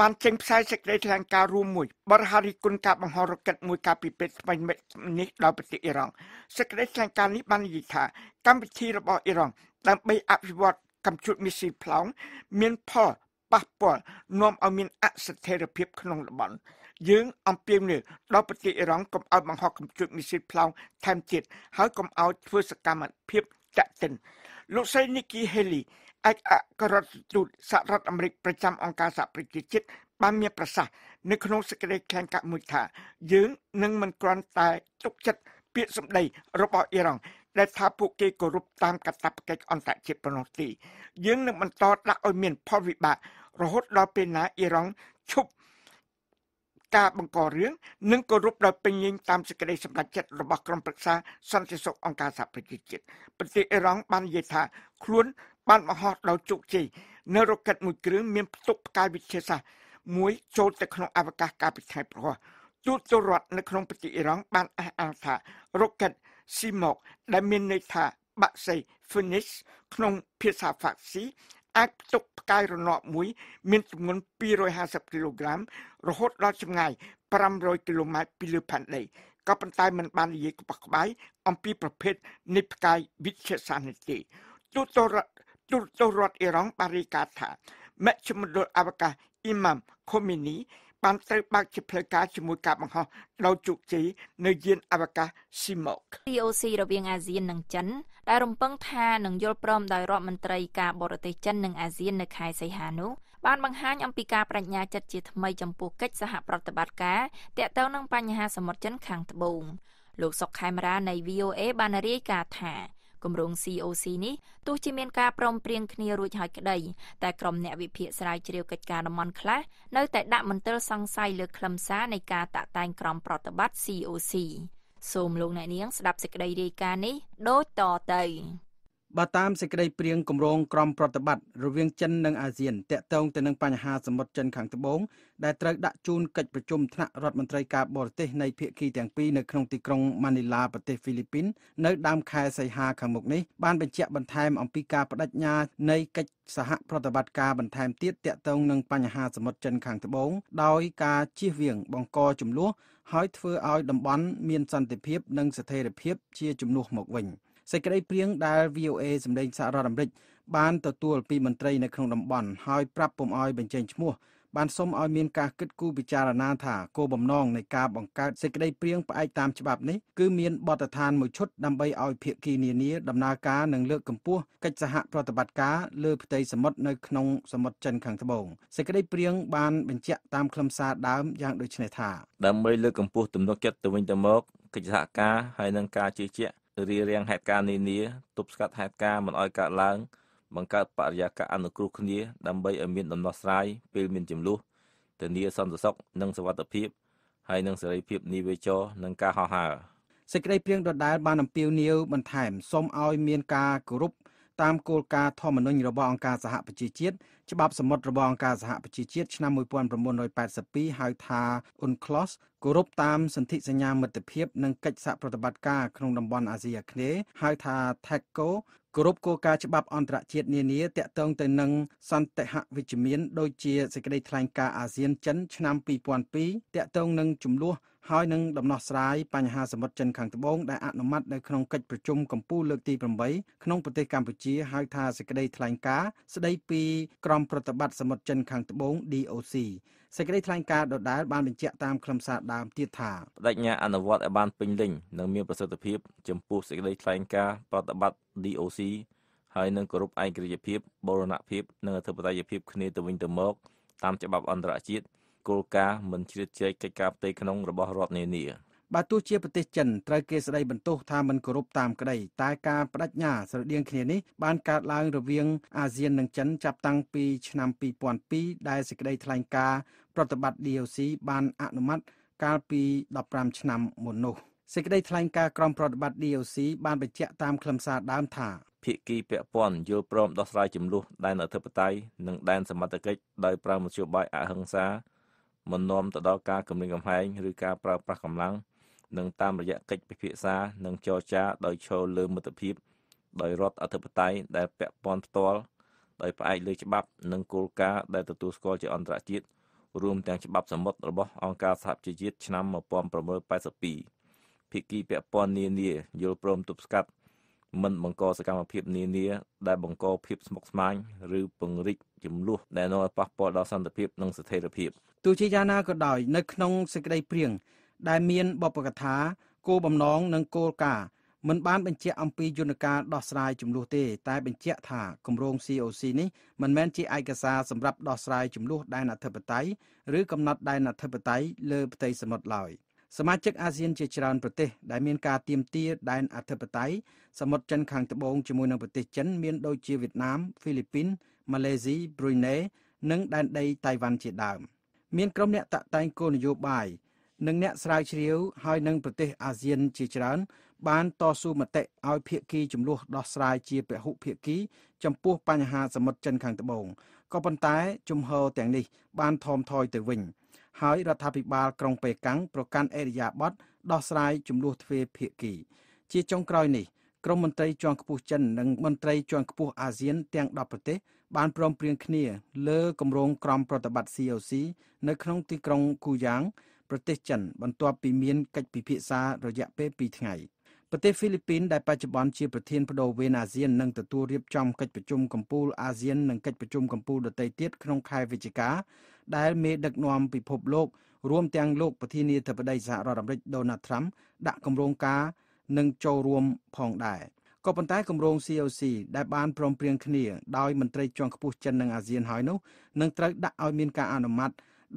បានចេញផ្សាយសេចក្តីថ្លែងការណ៍រួមមួយបរិហារីគុណការបង្ហោះរ៉ុកកែតមួយកាលពីពេលស្វែងមេនេះដល់ប្រទេសអ៊ីរ៉ង់សេចក្តីថ្លែងការណ៍នេះបាននិយាយថាកម្មវិធីរបស់អ៊ីរ៉ង់ដើម្បីអភិវឌ្ឍកម្ពុជាមីស៊ីផ្លោងមានផលប៉ះពាល់នាំឲ្យមានអស្ថិរភាពក្នុងតំបន់យើងអំពាវនាវដល់ប្រទេសអ៊ីរ៉ង់កុំឲ្យបង្ហោះកម្ពុជាមីស៊ីផ្លោងថែមទៀតហើយកុំឲ្យធ្វើសកម្មភាពចាក់ទិនលោកសេនីគីហេលីឯកអគ្គរដ្ឋទូតសហរដ្ឋអាមេរិកប្រចាំអង្គការសហប្រជាជាតិបានមានប្រសាសន៍នៅក្នុងសេចក្តីថ្លែងការណ៍មួយថាយើងនឹងមិនគ្រាន់តែទុកចិត្តពាក្យសម្ដី របស់អ៊ីរ៉ង់ដែលថាពួកគេគោរពតាមកាតព្វកិច្ចអន្តរជាតិប៉ុណ្ណោះទេយើងនឹងបន្តដាក់ឲ្យមានផលវិបាករហូតដល់ពេលណាអ៊ីរ៉ង់ឈប់ការបង្ករឿងនិងគោរពដោយពេញលេញតាមសេចក្តីសម្រេចចិត្តរបស់ក្រុមប្រឹក្សាសន្តិសុខអង្គការសហប្រជាជាតិប្រទេសអ៊ីរ៉ង់បាននិយាយថាខ្លួនបានបង្ហោះដោយជោគជ័យនៅរ៉ុកកែតមួយគ្រឿងមានផ្ទុកផ្កាយវិទ្យាសាស្ត្រមួយចូលទៅក្នុងអវកាសការពិថៃប្រហោះទូតរដ្ឋនៅក្នុងប្រទេសអ៊ីរ៉ង់បានអះអាងថារ៉ុកកែត Simok ដែល មានន័យថាបាក់សី Phoenix ក្នុងភាសាហ្វាក់ស៊ីអាចផ្ទុកផ្កាយរណបមួយមានទម្ងន់250គីឡូក្រាមរហូតដល់ចម្ងាយ500គីឡូម៉ែត្រពីលើផែនដីក៏ប៉ុន្តែมันបាននិយាយក្បោះក្បាយអំពីប្រភេទនៃផ្កាយវិទ្យាសាស្ត្រនេះទេទូតរដ្ឋទូតទៅរដ្ឋអ៊ីរ៉ង់បានរាយការណ៍ថាមជ្ឈមណ្ឌលអវកាសអ៊ីម៉ាំខូមីនីបានត្រូវបើកជាផ្លូវការជាមួយការបង្ហោះដោយជោគជ័យនៅយានអវកាស CMOC COC រវាងអាស៊ាននិងចិនដែលរំពឹងថានឹងយល់ព្រមដោយរដ្ឋមន្ត្រីការបរទេសចិននិងអាស៊ាននៅខែសីហានោះបានបង្ហាញអំពីការបញ្ញាចិត្តជាថ្មីចំពោះកិច្ចសហប្រតិបត្តិការទាក់ទងនឹងបញ្ហាសមុទ្រចិនខាងត្បូងលោកសុកខេមរានៃ VOA បានរាយការណ៍ថាគម្រោង COC នេះទោះជាមានការព្រមព្រៀងគ្នារួចហើយក្តីតែក្រុមអ្នកវិភាគស្រាវជ្រាវកិច្ចការតំបន់ខ្លះនៅតែដាក់មន្ទិលសង្ស័យលើខ្លឹមសារនៃការតាក់តែងក្រមប្រតិបត្តិ COC សូមលោកអ្នកនាងស្ដាប់សេចក្តីរាយការណ៍នេះដូចតទៅបើតាមសេចក្តីព្រៀងគម្រោងក្រមប្រតិបត្តិរវាងចិននិងអាស៊ានតាក់ទងទៅនឹងបញ្ហាសមុទ្រចិនខាងត្បូងដែលត្រូវដាក់ជូនកិច្ចប្រជុំថ្នាក់រដ្ឋមន្ត្រីការបរទេសនៃភាគីទាំងពីរនៅក្នុងទីក្រុងម៉ានីឡាប្រទេសហ្វីលីពីន នៅដើមខែសីហាខាងមុខនេះបានបញ្ជាក់បន្ថែមអំពីការបដិញ្ញានៃកិច្ចសហប្រតិបត្តិការបន្ថែមទៀតតាក់ទងនឹងបញ្ហាសមុទ្រចិនខាងត្បូងដោយការជៀសវាងបង្កចំនួនហើយធ្វើឲ្យតំបន់មានសន្តិភាពនិងស្ថិរភាពជាជំនួសមកវិញ។សេចក្តីព្រៀងដែល VOA សម្ដែងសហរដ្ឋអាមេរិកបានទទួលពីមន្ត្រីនៅក្នុងតំបន់ហើយ ប្រាប់ពុំឲ្យបញ្ចេញឈ្មោះបានសុំឲ្យមានការគិតគូរពិចារណាថាគោលបំណងនៃការបង្កើតសេចក្តីព្រៀងផ្អែកតាមច្បាប់នេះគឺមានបទដ្ឋានមួយឈុតដើម្បីឲ្យភាគីនានាដំណើរការនិងលើកកម្ពស់កិច្ចសហប្រតិបត្តិការលើផ្ទៃសមុទ្រនៅក្នុងសមុទ្រចិនខាងត្បូងសេចក្តីព្រៀងបានបញ្ជាក់តាមខ្លឹមសារដើមយ៉ាងដូចនេះថាដើម្បីលើកកម្ពស់ទំនុកចិត្តទៅវិញទៅមកកិច្ចសហការហើយនឹងការជឿជាក់រៀបរៀងហេតុការណ៍នានាទប់ស្កាត់ហេតុការណ៍មិនឲ្យកើតឡើង បង្កើតបរិយាកាសអនុគ្រោះគ្នាដើម្បីឲ្យមានដំណោះស្រាយពេលមានចំនួនធានាសន្តិសុខនិងសុវត្ថិភាព ហើយនិងសេរីភាពនីវេចរនិងការហោះហើរសេចក្តីព្រៀងដដែលបានអំពាវនាវបន្ថែមសូមឲ្យមានការគោរពតាមគោលការណ៍ធម្មនុញ្ញរបស់អង្គការសហប្រជាជាតិច្បាប់សមុទ្ររបស់អង្គការសហប្រជាជាតិឆ្នាំ1982ហៅថា UNCLOS គោរពតាមសន្ធិសញ្ញាមិត្តភាពនិងកិច្ចសហប្រតិបត្តិការក្នុងតំបន់អាស៊ីអាគ្នេយ៍ហៅថា THACO គោរពគោលការណ៍ច្បាប់អន្តរជាតិនានាទាក់ទងទៅនឹងសន្តិហវិជ្ជមានដូចជាសេចក្តីថ្លែងការណ៍អាស៊ានចិនឆ្នាំ2002ទាក់ទងនឹងចំនួនហើយនឹងដំណោះស្រាយបញ្ហាសមុទ្រចិនខាងត្បូងដែលអនុម័តនៅក្នុងកិច្ចប្រជុំកម្ពុជាលើកទី8ក្នុងប្រទេសកម្ពុជាហៅថាសេចក្តីថ្លែងការណ៍ស្តីពីក្រមប្រតិបត្តិសមុទ្រចិនខាងត្បូង DOC សេចក្តីថ្លែងការណ៍ដដែលបានបញ្ជាក់តាមខ្លឹមសារដើមទៀតថាបដិញ្ញាអនុវត្តឲ្យបានពេញលេញនិងមានប្រសិទ្ធភាព ចំពោះសេចក្តីថ្លែងការណ៍ប្រតិបត្តិ DOC ហើយនឹងគោរពឯករាជ្យភាពបូរណភាពនិងអធិបតេយ្យភាពគ្នាទៅវិញទៅមក តាមច្បាប់អន្តរជាតិគោលការណ៍មិនជ្រៀតជ្រែកកិច្ចការផ្ទៃក្នុងរបស់រដ្ឋនានាបើទោះជាប្រទេសចិនត្រូវគេស្ដីបន្ទោសថាមិនគោរពតាមក្តី តែការបដិញ្ញាស្រដៀងគ្នានេះ បានកើតឡើងរវាងអាស៊ាននិងចិនចាប់តាំងពីឆ្នាំ2002ដែលសេចក្តីថ្លែងការណ៍ប្រតិបត្តិ DOC បានអនុម័តកាលពី15ឆ្នាំមុននោះសេចក្តីថ្លែងការណ៍ក្រុមប្រតិបត្តិ DOC បានបញ្ជាក់តាមខ្លឹមសារដើមថាភាគីពាក់ព័ន្ធយល់ព្រមដោះស្រាយចំនួនដែនអធិបតេយ្យនិងដែនសមត្ថកិច្ចដោយប្រើមធ្យោបាយអហិង្សាមិននាំទៅដល់ការគំរាមកំហែងឬការប្រើប្រាស់កម្លាំងនឹងតាមរយៈកិច្ចពិភាក្សានិងចរចាដោយឈលលើ មិត្តភាពដោយរដ្ឋអធិបតេយ្យដែលពាក់ព័ន្ធផ្ទាល់ដោយផ្អែកលើច្បាប់និងគោលការណ៍ដែលទទួលស្គាល់ជាអន្តរជាតិរួម ទាំងច្បាប់សមុទ្ររបស់អង្គការសហប្រជាជាតិឆ្នាំ1982ភាគីពាក់ព័ន្ធនានាយល់ព្រមទប់ស្កាត់មិនបង្កសកម្មភាពនានាដែលបង្កភាពស្មុគស្មាញឬពង្រីកចំនួនដែលនាំឲ្យប៉ះពាល់ដល់សន្តិភាពនិងស្ថិរភាពទោះជាយ៉ាងណាក៏ដោយនៅក្នុងសេចក្តីព្រៀងដែលមានបបកថាគោលបំណងនិងគោលការណ៍មិនបានបញ្ជាក់អំពីយន្តការដោះស្រាយចំនួនទេតែបញ្ជាក់ថាគម្រោង COC នេះមិនមែនជាឯកសារសម្រាប់ដោះស្រាយចំនួនដែនអធិបតេយ្យឬកំណត់ដែនអធិបតេយ្យលើផ្ទៃសមុទ្រឡើយ។សមាជិកអាស៊ានជាច្រើនប្រទេសដែលមានការទៀមទាដែនអធិបតេយ្យសមុទ្រចិនខាងត្បូងជាមួយនឹងប្រទេសចិនមានដូចជាវៀតណាមហ្វីលីពីនម៉ាឡេស៊ីប្រ៊ុយណេនិងដែនដីតៃវ៉ាន់ជាដើមមានក្រុមអ្នកតាក់តែងគោលនយោបាយនិងអ្នកស្រាវជ្រាវហើយនឹងប្រទេសអាស៊ានជាច្រើនបានតស៊ូមតិឲ្យភាគីចំនួនដោះស្រាយជាពហុភាគី ចំពោះបញ្ហាសមុទ្រចិនខាងត្បូងក៏ប៉ុន្តែជំហរទាំងនេះ បានថមថយទៅវិញ។ហើយរដ្ឋាភិបាលក្រុងប៉េកាំងប្រកាន់អេរិយាប័ត្រដោះស្រាយចំនួនទ្វេភាគី ជាចុងក្រោយនេះ ក្រមមន្ត្រីជាន់ខ្ពស់ចិននិងមន្ត្រីជាន់ខ្ពស់អាស៊ាន ទាំង10ប្រទេសបានព្រមព្រៀងគ្នា លើគម្រោងក្រមប្រតិបត្តិ COC នៅក្នុងទីក្រុងគូយ៉ាងប្រទេសចិនបន្ទាប់ពីមានកិច្ចពិភាក្សារយៈពេល2ថ្ងៃប្រទេសហ្វីលីពីនដែលបច្ចុប្បន្នជាប្រធានបដូវវេនអាស៊ាននឹងទទួលរៀបចំកិច្ចប្រជុំកំពូលអាស៊ាននិងកិច្ចប្រជុំកំពូលដទៃទៀតក្នុងខែវិច្ឆិកាដែលមេដឹកនាំពិភពលោក រួមទាំងលោកប្រធានាធិបតីសហរដ្ឋអាមេរិក Donald Trump ដាក់គម្រោងការនឹងចូលរួមផងដែរក៏ប៉ុន្តែគម្រោង COC ដែលបានព្រមព្រៀងគ្នា ដោយមន្ត្រីជាន់ខ្ពស់ចិននិងអាស៊ានហើយនោះនឹងត្រូវដាក់ឲ្យមានការអនុម័ត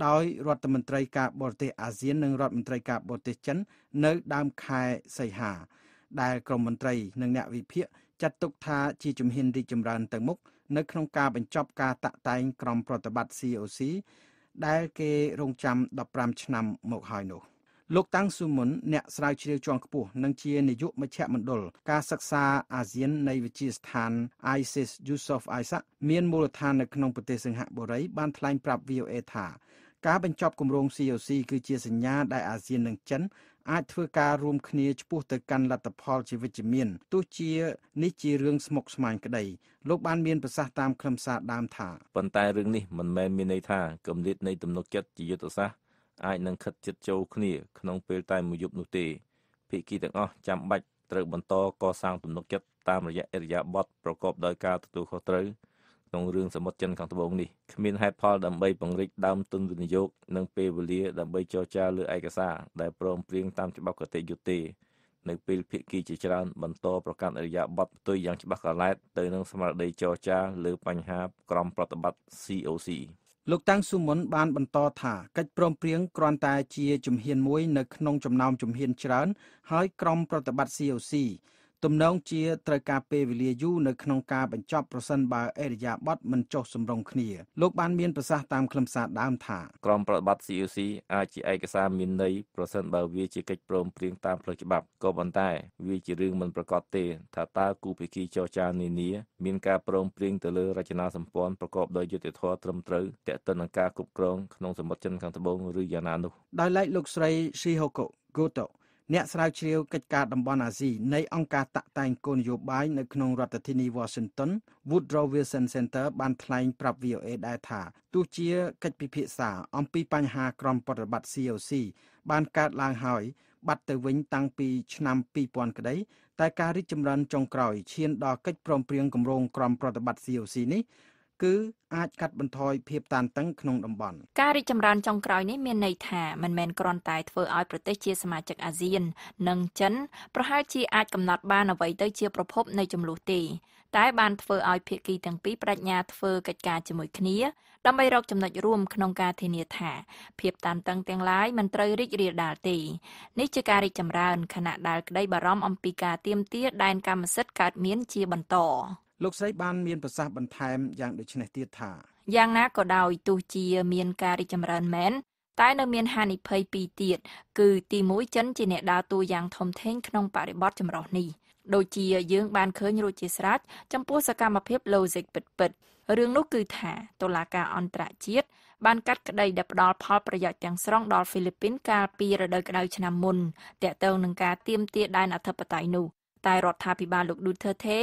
ដោយរដ្ឋមន្ត្រីការបរទេសអាស៊ាននិងរដ្ឋមន្ត្រីការបរទេសចិន នៅដើមខែសីហា ដែលក្រមមន្ត្រី និងអ្នកវិភាគចាត់ទុកថាជាជំហានរីកចម្រើនទៅមុខនៅក្នុងការបញ្ចប់ការតាក់តែងក្រមប្រតិបត្តិ COC ដែលគេរងចាំ15ឆ្នាំមកហើយនោះលោកតាំងស៊ូមុនអ្នកស្រាវជ្រាវជាន់ខ្ពស់និងជានាយកមជ្ឈមណ្ឌលការសិក្សាអាស៊ាន នៃវិទ្យាស្ថាន ISIS Yusof Isaac មានមូលដ្ឋាននៅក្នុងប្រទេសសិង្ហបុរី បានថ្លែងប្រាប់ VOA ថាការបញ្ចប់គម្រោង COC គឺជាសញ្ញាដែលអាស៊ាននិងចិនអាចធ្វើការរួមគ្នាឆ្ពោះទៅកាន់លទ្ធផលជាវិជ្ជមានទោះជានេះជារឿងស្មុគស្មាញក្តីលោកបានមានប្រសាសន៍តាមខ្លឹមសារដើមថាប៉ុន្តែរឿងនេះមិនមែនមានន័យថាកម្រិតនៃទំនុកចិត្តជាយុទ្ធសាស្ត្រអាចនឹងខិតជិតចូលគ្នាក្នុងពេលតែមួយយប់នោះទេភាគីទាំងអស់ចាំបាច់ត្រូវបន្តកសាងទំនុកចិត្តតាមរយៈអរិយាប័ត្រប្រកបដោយការទទួលខុសត្រូវក្នុងរឿងសមុទ្រចិនខាងត្បូងនេះគ្មានហេតុផលដើម្បីពង្រីកដើមទុនវិនិយោគនិងពេលវេលាដើម្បីចរចាលើឯកសារដែលព្រមព្រៀងតាមច្បាប់កតិយុទេនៅពេលភាគីជាច្រើនបន្តប្រកាសអរិយាប័ត្រផ្ទុយយ៉ាងច្បាស់កលែតទៅនឹងស្មារតីចរចាលើបញ្ហាក្រមប្រតិបត្តិ COC លោកតាំងស៊ូមុនបានបន្តថាកិច្ចព្រមព្រៀងគ្រាន់តែជាជំហានមួយនៅក្នុងចំណោមជំហានច្រើន ហើយក្រមប្រតិបត្តិ COC ទំនងជាត្រូវការពេលវេលាយូរនៅក្នុងការបញ្ចប់ប្រសិនបើអេរយាប័តមិនចុះសម្រុងគ្នាលោកបានមានប្រសាសន៍តាមខ្លឹមសារដើមថាក្រមប្រតិបត្តិ CUC អាចជាឯកសារមានន័យប្រសិនបើវាជាកិច្ចព្រមព្រៀងតាមផ្លូវច្បាប់ក៏ប៉ុន្តែវាជារឿងមិនប្រកបទេ ថាតើគូភាគីចរចានានាមានការព្រមព្រៀងទៅលើរចនាសម្ព័ន្ធប្រកបដោយយុត្តិធម៌ត្រឹមត្រូវតេតិននឹងការគ្រប់គ្រងក្នុងសមុទ្រចិនខាងត្បូងឬយ៉ាងណានោះដោយឡែកលោកស្រី Shihoko Goto អ្នកស្រាវជ្រាវកិច្ចការតំបន់អាស៊ីនៃអង្គការតាក់តែងគោលនយោបាយនៅក្នុងរដ្ឋធានី Washington Woodrow Wilson Center បានថ្លែងប្រាប់ VOA ដែរថាទោះជាកិច្ចពិភាក្សាអំពីបញ្ហាក្រមប្រតិបត្តិ COC បានកើតឡើងហើយ បាត់ទៅវិញតាំងពីឆ្នាំ2000ក្តីតែការរីកចម្រើនចុងក្រោយឈានដល់កិច្ចព្រមព្រៀងគម្រោងក្រមប្រតិបត្តិ COC នេះគឺអាចកាត់បន្ថយភាពតានតឹងក្នុងតំបន់ ការរីកចម្រើនចុងក្រោយនេះមានន័យថាមិនមែនគ្រាន់តែធ្វើឲ្យប្រទេសជាសមាជិកអាស៊ាននិងចិនប្រហែលជាអាចកំណត់បានអ្វីទៅជាប្រភព នៃចំនួនទេតែបានធ្វើឲ្យភាគីទាំងពីរបញ្ញាធ្វើកិច្ចការជាមួយគ្នាដើម្បីរកចំណុចរួមក្នុងការធានាថាភាពតានតឹងទាំងឡាយមិនត្រូវរីករាលដាលទេនេះជាការរីកចម្រើនខណៈដែលក្តីបារម្ភអំពីការទៀមទាដែនកម្មសិទ្ធិកើតមានជាបន្តលោកស្រីបានមានប្រសាសន៍បន្ថែមយ៉ាងដូចនេះទៀតថាយ៉ាងណាក៏ដោយទោះជា មានការរីកចម្រើនមែនតែនៅមានហានិភ័យពីរទៀតគឺទី1ចិនជាអ្នកដើរតួយ៉ាងធំធេងក្នុងបរិបទចម្រុះនេះដូចជាយើងបានឃើញរួចជាស្រេចចំពោះសកម្មភាព logic ពិតៗរឿងនោះគឺថាតុលាការអន្តរជាតិបានកាត់ក្តីដែលផ្ដល់ផលប្រយោជន៍ទាំងស្រុងដល់ហ្វីលីពីនកាលពីរដូវក្តៅឆ្នាំមុនទាក់ទងនឹងការទៀមទាដែនអធិបតេយ្យនោះតែរដ្ឋាភិបាលលោក Duterte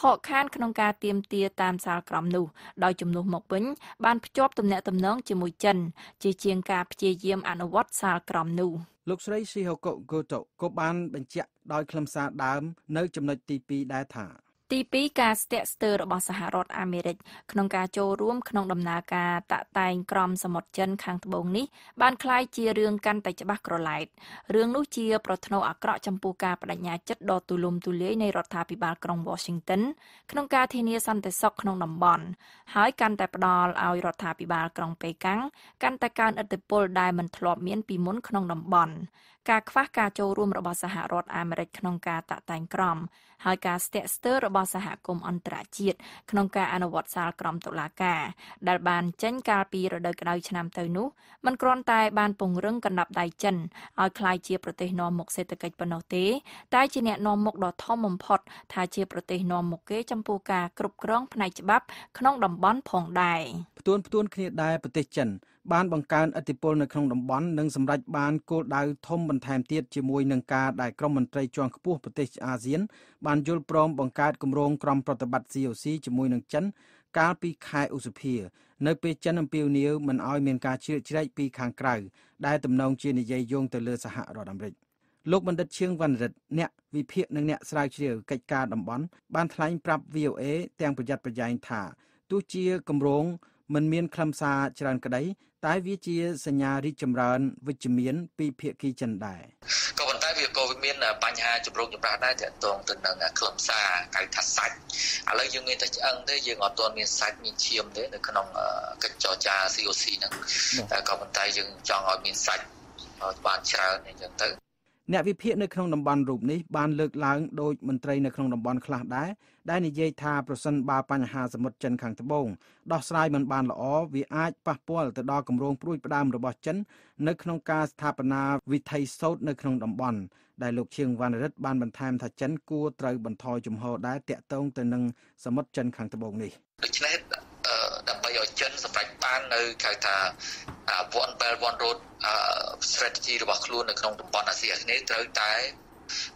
ខកខាន ក្នុងការទៀមទាតាមសាលក្រមនោះដោយជំនួសមកវិញបានភ្ជាប់ទំនាក់ទំនងជាមួយចិន ជាជាងការព្យាយាមអនុវត្តសាលក្រមនោះលោកស្រី Shihoko Goto ក៏បានបញ្ជាក់ដោយខ្លឹមសារដើមនៅចំណុចទី2ដែរថាទី2ការស្ទាក់ស្ទើររបស់សហរដ្ឋអាមេរិកក្នុងការចូលរួម ក្នុងដំណើរការតាក់តែងក្រមសមុទ្រចិនខាងត្បូងនេះបានคล้ายជារឿងកាន់តែច្បាស់ក្រឡែតរឿងនោះជា ប្រធ្នូអាក្រក់ចំពោះការបដិញ្ញាចិត្តដ៏ទូលំទូលាយនៃរដ្ឋាភិបាលក្រុង Washington ក្នុងការធានាសន្តិសុខក្នុងតំបន់ហើយកាន់តែផ្ដល់ឲ្យរដ្ឋាភិបាលក្រុងប៉េកាំងកាន់តែកើនឥទ្ធិពលដែលមិនធ្លាប់មានពីមុនក្នុងតំបន់ការខ្វះការចូលរួមរបស់សហរដ្ឋអាមេរិកក្នុងការតាក់តែងក្រមហើយការស្ទាក់ស្ទើររបស់របស់សហគមន៍អន្តរជាតិក្នុងការអនុវត្តសាលក្រមតុលាការដែលបានចេញ កាលពីរដូវក្តៅឆ្នាំទៅនោះมันគ្រាន់តែបានពង្រឹងកណ្ដាប់ដៃចិនឲ្យคล้ายជាប្រទេសនាំមុខសេដ្ឋកិច្ចប៉ុណ្ណោះទេតែជាអ្នកនាំមុខដ៏ធំបំផុតថាជាប្រទេសនាំមុខគេចំពោះការគ្រប់គ្រងផ្នែកច្បាប់ ក្នុងតំបន់ផងដែរផ្ទួនផ្ទួនគ្នាដែរប្រទេសចិនបានបង្កើនឥទ្ធិពលនៅក្នុងតំបន់និងសម្រេចបានគោលដៅធំបន្ថែមទៀតជាមួយនឹងការដែលក្រុមមន្ត្រីជាន់ខ្ពស់ប្រទេសអាស៊ានបានយល់ព្រមបង្កើតគម្រោងក្រមប្រតិបត្តិ COC ជាមួយនឹងចិនកាលពីខែឧសភា នៅ ពេលចិនអំពាវនាវមិនឲ្យមានការជ្រៀតជ្រែកពីខាងក្រៅដែលទំនងជានិយាយយោងទៅលើសហរដ្ឋអាមេរិកលោកបណ្ឌិតឈៀងវណ្ណរិទ្ធអ្នកវិភាគនិងអ្នកស្រាវជ្រាវកិច្ចការតំបន់បានថ្លែងប្រាប់ VOA ទាំងប្រយ័ត្នប្រយែងថាទោះជាគម្រោងមិនមានខ្លឹមសារច្រើនក្តីតែវាជាសញ្ញារីកចម្រើន វិជ្ជមាន ពីភាគីចិនដែរក៏ប៉ុន្តែវាក៏មានបញ្ហាចម្រូងចម្រាសដែរទាក់ទងទៅនឹងខ្លឹមសារកៅថាសាច់ឥឡូវយើងមានតែឆ្អឹងទេយើងអត់ទាន់មានសាច់មានឈាមទេនៅក្នុងកិច្ចចរចា COC ហ្នឹងតែក៏ប៉ុន្តែយើងចង់ឲ្យមានសាច់បានច្រើនអញ្ចឹងទៅអ្នកវិភាគនៅក្នុងតំបន់រូបនេះបានលើកឡើងដោយមន្ត្រីនៅក្នុងតំបន់ខ្លះដែរដែលនិយាយថាប្រសិនបើបញ្ហាសមុទ្រចិនខាងត្បូងដោះស្រាយមិនបានល្អវាអាចប៉ះពាល់ទៅដល់គម្រោងព្រួយផ្ដើមរបស់ចិន នៅក្នុងការស្ថាបនាវិថីសោតនៅក្នុងតំបន់ដែលលោកឈៀងវណ្ណរិទ្ធបានបន្ថែមថាចិនគួរត្រូវបន្ថយជំហរដែរតាក់ទងទៅនឹងសមុទ្រចិនខាងត្បូងនេះដូច្នេះដើម្បីឲ្យចិនសម្រេចបាននៅហៅថា one belt one road strategy របស់ខ្លួននៅក្នុងតំបន់អាស៊ីអាគ្នេយ៍ត្រូវតែ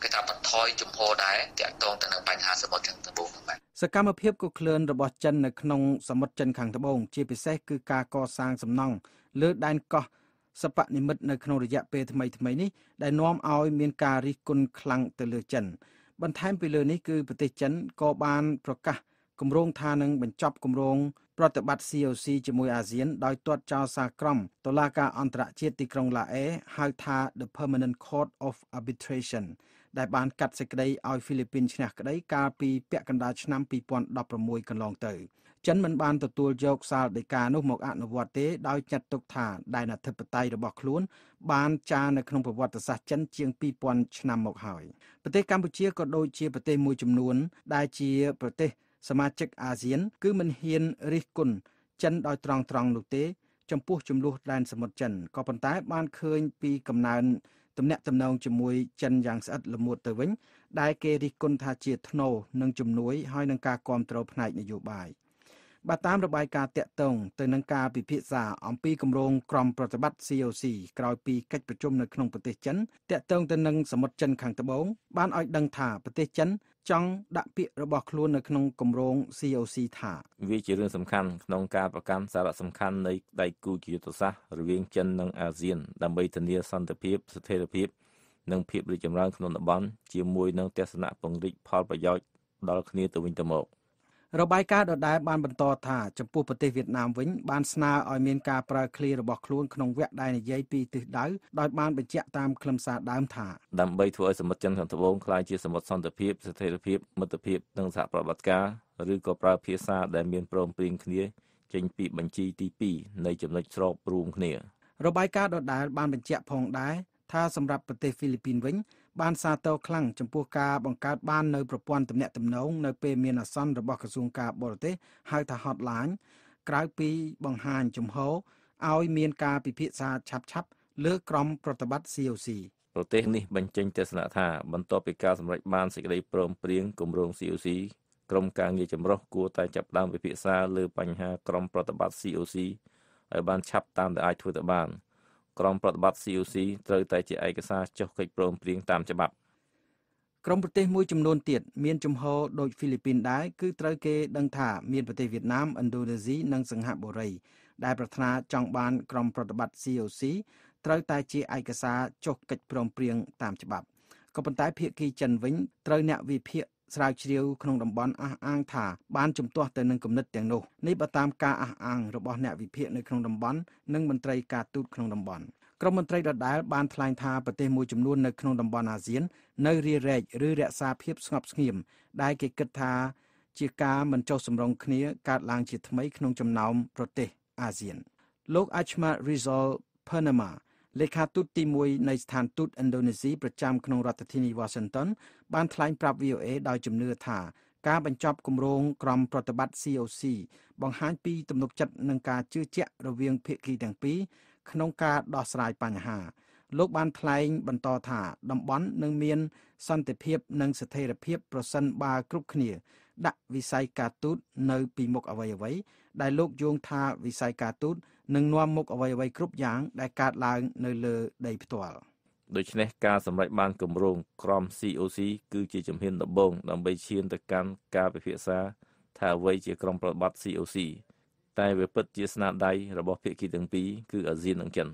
គេថាបន្ថយជំហរដែរតាក់ទងទៅនឹងបញ្ហាសមុទ្រខាងត្បូងហ្នឹងបាទសកម្មភាពគូក្លឿនរបស់ចិននៅក្នុងសមុទ្រចិនខាងត្បូងជាពិសេសគឺការកសាងសំណង់លើ ដែនកោះសពនិមិត្តនៅក្នុងរយៈពេលថ្មីថ្មីនេះដែលនាំឲ្យ មានការរិះគន់ខ្លាំងទៅលើចិន បន្ថែមពីលើនេះគឺប្រទេសចិនក៏បាន ប្រកាសគម្រោងថានឹងបញ្ចប់គម្រោងប្រតិបត្តិ COC ជាមួយអាស៊ានដោយទាត់ចោលសារក្រមតុលាការអន្តរជាតិទីក្រុងឡាអេហៅថា The Permanent Court of Arbitration ដែលបានកាត់សេចក្តីឲ្យហ្វីលីពីនឈ្នះក្តី កាលពីពាក់កណ្ដាលឆ្នាំ2016កន្លងទៅចិនមិនបានទទួលយកសាលដីកានោះមកអនុវត្តទេដោយចាត់ទុកថាដែនអធិបតេយ្យរបស់ខ្លួន បានចារនៅក្នុងប្រវត្តិសាស្ត្រចិនជាង2000ឆ្នាំមកហើយប្រទេសកម្ពុជាក៏ដូចជាប្រទេសមួយចំនួនដែលជាប្រទេសសមាជិកអាស៊ានគឺមិនហ៊ានរិះគន់ចិនដោយត្រង់ត្រង់នោះទេ ចំពោះចំនួនដែនសមុទ្រចិនក៏ប៉ុន្តែបានឃើញពីកំណើនទំនាក់ទំនងជាមួយចិនយ៉ាងស្អិតល្មួតទៅវិញដែលគេរិះគន់ថាជាធ្នូនិងជំនួយហើយនឹងការគ្រប់គ្រងផ្នែកនយោបាយបាទតាមរបាយការណ៍តាក់ទងទៅនឹងការពិភាក្សាអំពីគម្រោងក្រមប្រតិបត្តិ COC ក្រោយពីកិច្ចប្រជុំនៅក្នុងប្រទេសចិនតាក់ទងទៅនឹងសមុទ្រចិនខាងត្បូងបានឲ្យដឹងថាប្រទេសចិនចង់ដាក់ពាក្យរបស់ខ្លួននៅក្នុងគម្រោង COC ថាវាជារឿងសំខាន់ក្នុងការប្រកាន់សារៈសំខាន់នៃដៃគូជាយុទ្ធសាស្ត្ររវាងចិននិងអាស៊ាន ដើម្បីធានា សន្តិភាព ស្ថិរភាព និងភាពរីកចម្រើនក្នុងតំបន់ជាមួយនឹងទស្សនៈពង្រីកផលប្រយោជន៍ដល់គ្នាទៅវិញទៅមក។របាយការណ៍ដដែលបានបន្តថាចំពោះប្រទេសវៀតណាមវិញបានស្នើឲ្យមានការប្រើឃ្លារបស់ខ្លួនក្នុងវគ្គដែលនិយាយពីទិសដៅដោយបានបញ្ជាក់តាមខ្លឹមសារដើមថាដើម្បីធ្វើឲ្យសមុទ្រចិនខាងត្បូងក្លាយជាសមុទ្រសន្តិភាពស្ថិរភាពមិត្តភាពនិងសហប្រតិបត្តិការឬក៏ប្រើភាសាដែលមានព្រមព្រៀងគ្នាចេញពីបញ្ជីទី2នៃចំណុចស្របរួមគ្នា របាយការណ៍ដដែលបានបញ្ជាក់ផងដែរថាសម្រាប់ប្រទេសហ្វីលីពីនវិញបានសាទរខ្លាំងចំពោះការបង្កើតបាននៅប្រព័ន្ធទំនាក់ទំនងនៅពេលមានអាសន្នរបស់ក្រសួងការបរទេសហៅថា hotline ក្រៅពីបង្ហាញជំហរឲ្យមានការពិភាក្សាឆាប់ឆាប់លើក្រមប្រតិបត្តិ COC ប្រទេសនេះបញ្ចេញទស្សនៈថា បន្ទាប់ពីការសម្រេចបានសេចក្តីព្រមព្រៀងគម្រោង COC ក្រមការងារចម្រុះគួរតែចាប់ផ្ដើមពិភាក្សាលើបញ្ហាក្រមប្រតិបត្តិ COC ឲ្យបានឆាប់តាមដែលអាចធ្វើទៅបាន។ក្រមប្រតិបត្តិ CUC ត្រូវតែជាឯកសារចុះកិច្ចព្រមព្រៀងតាមច្បាប់ក្រុមប្រទេសមួយចំនួនទៀតមានជំហរដូចហ្វីលីពីនដែរគឺត្រូវគេដឹងថាមានប្រទេសវៀតណាមឥណ្ឌូនេស៊ីនិងសិង្ហបុរីដែលប្រាថ្នាចង់បានក្រុមប្រតិបត្តិ COC ត្រូវតែជាឯកសារចុះកិច្ចព្រមព្រៀងតាមច្បាប់ក៏ប៉ុន្តែភាគីចិនវិញត្រូវអ្នកវិភាគស្រាវជ្រាវក្នុងតំបន់អះអាងថា បានជំទាស់ទៅនឹងគំនិតទាំងនោះនេះបើតាមការអះអាងរបស់អ្នកវិភាគនៅក្នុងតំបន់និងមន្ត្រីការទូតក្នុងតំបន់ក្រមមន្ត្រីដដែលបានថ្លែងថាប្រទេសមួយចំនួននៅក្នុងតំបន់អាស៊ាននៅរារែកឬរក្សាភាពស្ងប់ស្ងៀមដែលគេគិតថា ជាការមិនចុះសម្រុងគ្នាកើតឡើងជាថ្មីក្នុងចំណោមប្រទេសអាស៊ាន លោក Achmat Rizal Panama លេខាទូតទី1នៃស្ថានទូតឥណ្ឌូនេស៊ីប្រចាំក្នុងរដ្ឋធានី Washington បានថ្លែងប្រាប់ VOA ដោយជំនឿថា ការបញ្ចប់គម្រោងក្រមប្រតិបត្តិ COC បង្ហាញពីទំនុកចិត្តនិងការជឿជាក់រវាងភាគីទាំងពីរក្នុងការដោះស្រាយបញ្ហា លោកបានថ្លែងបន្តថាតំបន់នឹងមានសន្តិភាពនិងស្ថិរភាពប្រសិនបើគ្រប់គ្នាដាក់វិស័យការទូតនៅពីមុខអ្វីៗដែលលោកយោងថាវិស័យការទូតនឹងនាំមុខអ្វីៗគ្រប់យ៉ាង ដែលកើតឡើងនៅលើដីផ្ទាល់ដូច្នេះការសម្រេចបានគម្រោងក្រម COC គឺជាជំហានដំបូងដើម្បីឈានទៅកាន់ការពិភាក្សា ថាអ្វីជាក្រមប្រតិបត្តិ COC តែវាពិតជាស្នាដៃរបស់ភាគីទាំងពីរគឺអាស៊ាននិងចិន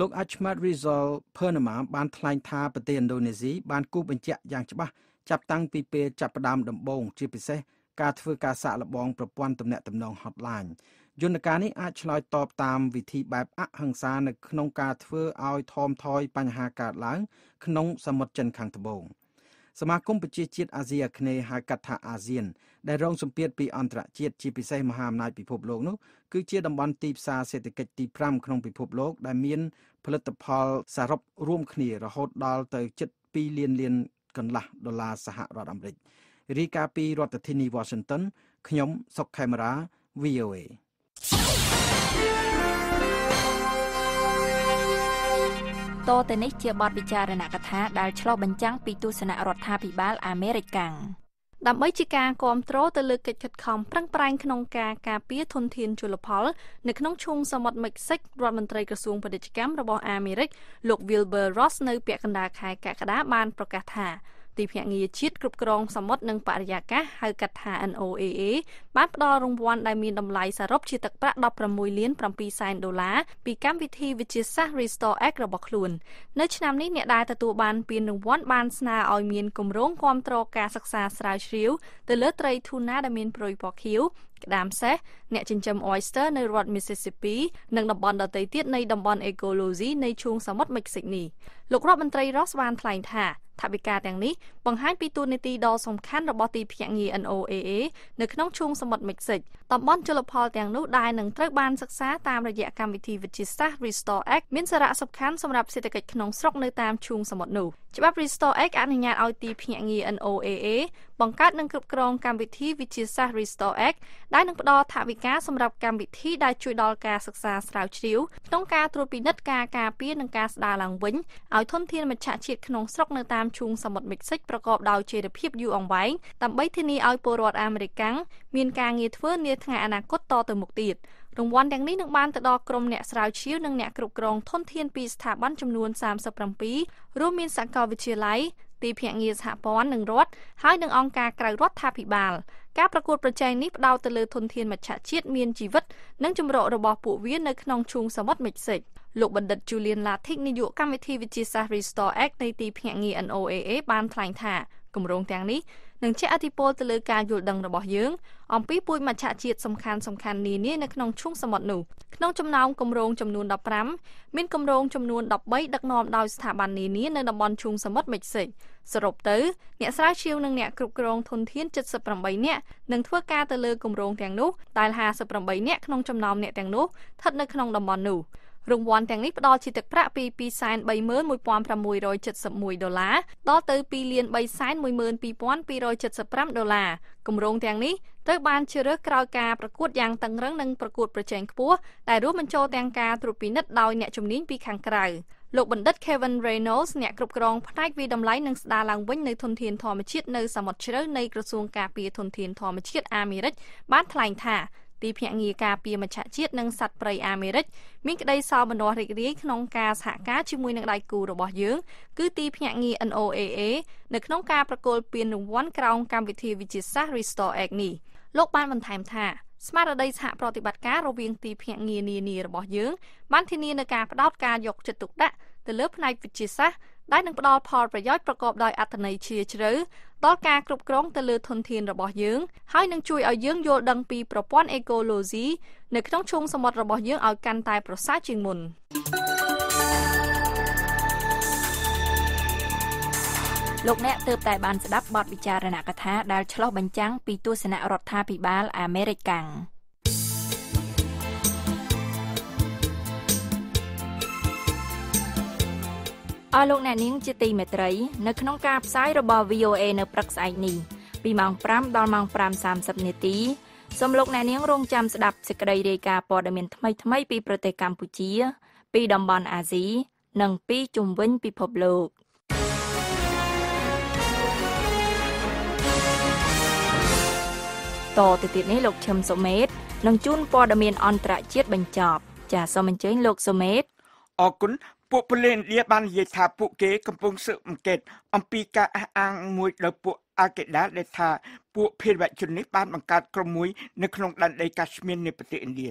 លោក Achmat Rizal Pernama បានថ្លែងថាប្រទេសឥណ្ឌូនេស៊ីបានគូបញ្ជាក់យ៉ាងច្បាស់ចាប់តាំងពីពេលចាប់ផ្ដើមដំបូងជាពិសេសការធ្វើការសាកល្បងប្រព័ន្ធទំនាក់ទំនងហត់ឡាញយន្តការនេះអាចឆ្លើយតបតាមវិធីបែបអហិង្សានៅក្នុងការធ្វើឲ្យថមថយបញ្ហាកើតឡើងក្នុងសមុទ្រចិនខាងត្បូងសមាគមប្រជាជាតិអាស៊ីអាគ្នេយ៍ហៅកាត់ថាអាស៊ានដែលរងសម្ពាធពីអន្តរជាតិជាពិសេសមហាអំណាចពិភពលោកនោះគឺជាតំបន់ទីផ្សារសេដ្ឋកិច្ចទី5ក្នុងពិភពលោកដែលមានផលិតផលសរុបរួមគ្នារហូតដល់ទៅជិត2លានលានកន្លះដុល្លារសហរដ្ឋអាមេរិករាយការណ៍ពីរដ្ឋធានី Washington ខ្ញុំសុកខេមរា VOA តទៅនេះជាបទពិចារណកថាដែលឆ្លុះបញ្ចាំងពីទស្សនៈរដ្ឋាភិបាលអាមេរិកកាំងដើម្បីជាការគ្រប់គ្រងទៅលើកិច្ចខិតខំប្រឹងប្រែងក្នុងការការពារធនធាន ជលផលនៅក្នុងឈូងសមុទ្រមិចស៊ិករដ្ឋមន្ត្រីក្រសួងពាណិជ្ជកម្មរបស់អាមេរិកលោក Wilbur Ross នៅពាក់កណ្ដាលខែកក្កដាបានប្រកាសថាទីភ្នាក់ងារជាតិគ្រប់គ្រងសមុទ្រនិងបរិយាកាសហៅកាត់ថា NOAA បានផ្ដល់រង្វាន់ដែលមានតម្លៃសរុបជាទឹកប្រាក់16លាន7សែនដុល្លារពីកម្មវិធីវិទ្យាសាស្ត្រ Restore Act របស់ខ្លួននៅឆ្នាំនេះអ្នកដែលទទួលបានពានរង្វាន់បានស្នើឲ្យមានគម្រោងគាំទ្រការសិក្សាស្រាវជ្រាវទៅលើត្រីធូណាដែលមានប្រុយពណ៌ខៀវក្តាមសេះអ្នកចិញ្ចឹម oyster នៅរដ្ឋ Mississippi និងតំបន់ដទៃទៀតនៃតំបន់ ecology នៃឈូងសមុទ្រមិចស៊ិកនេះលោករដ្ឋមន្ត្រី Ross បានថ្លែងថាថវិកាទាំងនេះបង្ហាញពីទូនីតិដ៏សំខាន់របស់ទីភ្នាក់ងារ NOAA នៅក្នុងឈូងសមុទ្រមិចស៊ិកតំបន់ជលផលទាំងនោះដែលនឹងត្រូវបានសិក្សាតាមរយៈកម្មវិធីវិទ្យាសាស្ត្រ Restore Act មានសារៈសំខាន់សម្រាប់សេដ្ឋកិច្ចក្នុងស្រុកនៅតាមឈូងសមុទ្រនោះច្បាប់ Restore Act អនុញ្ញាតឲ្យទីភ្នាក់ងារ NOAA បង្កើតនិងគ្រប់គ្រងកម្មវិធីវិទ្យាសាស្ត្រ Restore Act ដែលនឹងផ្ដល់ថវិកាសម្រាប់កម្មវិធីដែលជួយដល់ការសិក្សាស្រាវជ្រាវក្នុងការត្រួតពិនិត្យការការពារនិងការស្ដារឡើងវិញឲ្យធនធានមច្ឆជាតិក្នុងស្រុកនៅតាមឈូងសមុទ្រមិចស៊ិកប្រកបដោយចីរភាពយូរអង្វែងដើម្បីធានាឲ្យពលរដ្ឋអាមេរិកមានការងារធ្វើនាថ្ងៃអនាគតតទៅមុខទៀត។រង្វាន់ទាំងនេះនឹងបានទៅដល់ក្រុមអ្នកស្រាវជ្រាវនិងអ្នកគ្រប់គ្រងធនធានពីស្ថាប័នចំនួន37រួមមានសាកលវិទ្យាល័យទីភ្នាក់ងារសហព័ន្ធនិងរដ្ឋហើយនិងអង្គការក្រៅរដ្ឋាភិបាល ការប្រកួតប្រជែងនេះផ្ដោតទៅលើធនធានមច្ឆជាតិមានជីវិត និងចម្រុះរបស់ពួកវានៅក្នុងឈូងសមុទ្រមិចស៊ិចលោកបណ្ឌិត Julian Lathik នាយកកម្មវិធីវិទ្យាសាស្ត្រ Restore Act នៃទីភ្នាក់ងារ NOAA បានថ្លែងថាគម្រោងទាំងនេះនិងជះឥទ្ធិពលទៅលើការយល់ដឹងរបស់យើងអំពីពូជមច្ឆជាតិសំខាន់សំខាន់នានានៅក្នុងឈូងសមុទ្រនោះក្នុងចំណោមគម្រោងចំនួន15មានគម្រោងចំនួន13ដឹកនាំដោយស្ថាប័ននានានៅតំបន់ឈូងសមុទ្រមិចសិចសរុបទៅអ្នកស្រាវជ្រាវនិងអ្នកគ្រប់គ្រងធនធាន78នាក់នឹងធ្វើការទៅលើគម្រោងទាំងនោះដែល58នាក់ក្នុងចំណោមអ្នកទាំងនោះស្ថិតនៅក្នុងតំបន់នោះរង្វាន់ទាំងនេះផ្ដល់ជាទឹកប្រាក់ពី231,671ដុល្លារដល់ទៅ2,312,275ដុល្លារគម្រោងទាំងនេះត្រូវបានជ្រើសរើសក្រោយការប្រកួតយ៉ាងតឹងរ៉ឹងនិងប្រកួតប្រជែងខ្ពស់ដែលរួមបញ្ចូលទាំងការត្រួតពិនិត្យដោយអ្នកជំនាញពីខាងក្រៅលោកបណ្ឌិត Kevin Reynolds អ្នកគ្រប់គ្រងផ្នែកវិតម្លៃនិងស្ដារឡើងវិញនៅធនធានធម្មជាតិនៅសមុទ្រជ្រៅនៃក្រសួងការពារធនធានធម្មជាតិអាមេរិកបានថ្លែងថាទីភ្នាក់ងារការពារមច្ឆជាតិនិង សត្វព្រៃអាមេរិកមានក្តីសោមនស្សរីករាយក្នុងការសហការជាមួយនឹងដៃគូរបស់យើង គឺទីភ្នាក់ងារ NOAA នៅក្នុងការប្រគល់ពានរង្វាន់ក្រោមកម្មវិធីវិទ្យាសាស្ត្រ Restore Act នេះលោកបានបន្ថែមថាស្មារតីសហប្រតិបត្តិការរវាងទីភ្នាក់ងារនានារបស់យើង បានធានានឹងការផ្ដោតការយកចិត្តទុកដាក់ទៅលើផ្នែកវិទ្យាសាស្ត្រដែលនឹងផ្ដល់ផលប្រយោជន៍ប្រកបដោយអត្ថន័យជ្រាលជ្រៅដល់ការគ្រប់គ្រងទៅលើធនធានរបស់យើងហើយនឹងជួយឲ្យយើងយល់ដឹងពីប្រព័ន្ធអេកូឡូស៊ីនៅក្នុងឈូងសមុទ្ររបស់យើងឲ្យកាន់តែប្រសើរជាងមុនលោកអ្នកទើបតែបានស្ដាប់បទវិចារណកថាដែលឆ្លោះបញ្ចាំងពីទស្សនៈរដ្ឋាភិបាលអាមេរិកកាំងអស់លោកអ្នកនាងជាទីមេត្រីនៅក្នុងការផ្សាយរបស់ VOA នៅព្រឹកស្អែកនេះពីម៉ោង5ដល់ម៉ោង5:30នាទីសូមលោកអ្នកនាងរងចាំស្ដាប់សេចក្តីរាយការណ៍ព័ត៌មានថ្មីៗពីប្រទេសកម្ពុជា ពីតំបន់អាស៊ីនិងពីជុំវិញពិភពលោកតទៅទៀតនេះលោកឈឹមសុមេត នឹងជូនព័ត៌មានអន្តរជាតិបញ្ចប់ ចាសសូមអញ្ជើញលោកសុមេតអរគុណពួកប៉ូលីសឥណ្ឌាបាននិយាយថាពួកគេកំពុងស៊ើបអង្កេតអំពីការអះអាងមួយដោយពួកអាកេដាដែលថាពួកភេរវជននេះបានបង្កើតក្រុមមួយនៅក្នុងដែនដីកាស្មៀននៃប្រទេសឥណ្ឌា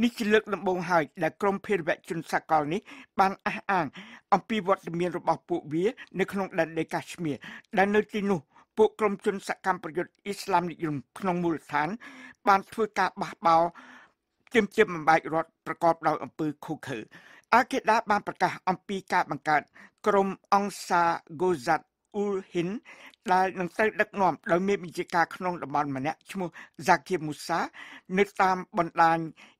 នេះជាលើកដំបូងហើយដែលក្រុមភេរវជនសកលនេះ បានអះអាង អំពីវត្តមានរបស់ពួកវានៅក្នុងដែនដីកាស្មៀនដែលនៅទីនោះ ពួកក្រុមជនសកម្មប្រយុទ្ធអ៊ីស្លាមនិយមក្នុងមូលដ្ឋាន បានធ្វើការបះបោរជំទាបបំបាយរដ្ឋប្រកបដោយអំពើខុសខើអាកេដាបានប្រកាសអំពីការបង្កើតក្រុមអង្គសាហ្គូហ្សាត់អ៊ុលហ៊ីនដែលនឹងត្រូវដឹកនាំដោយមានវិជាការក្នុងតំបន់ម្នាក់ឈ្មោះ Zakir Musa នៅតាមបណ្ដាញ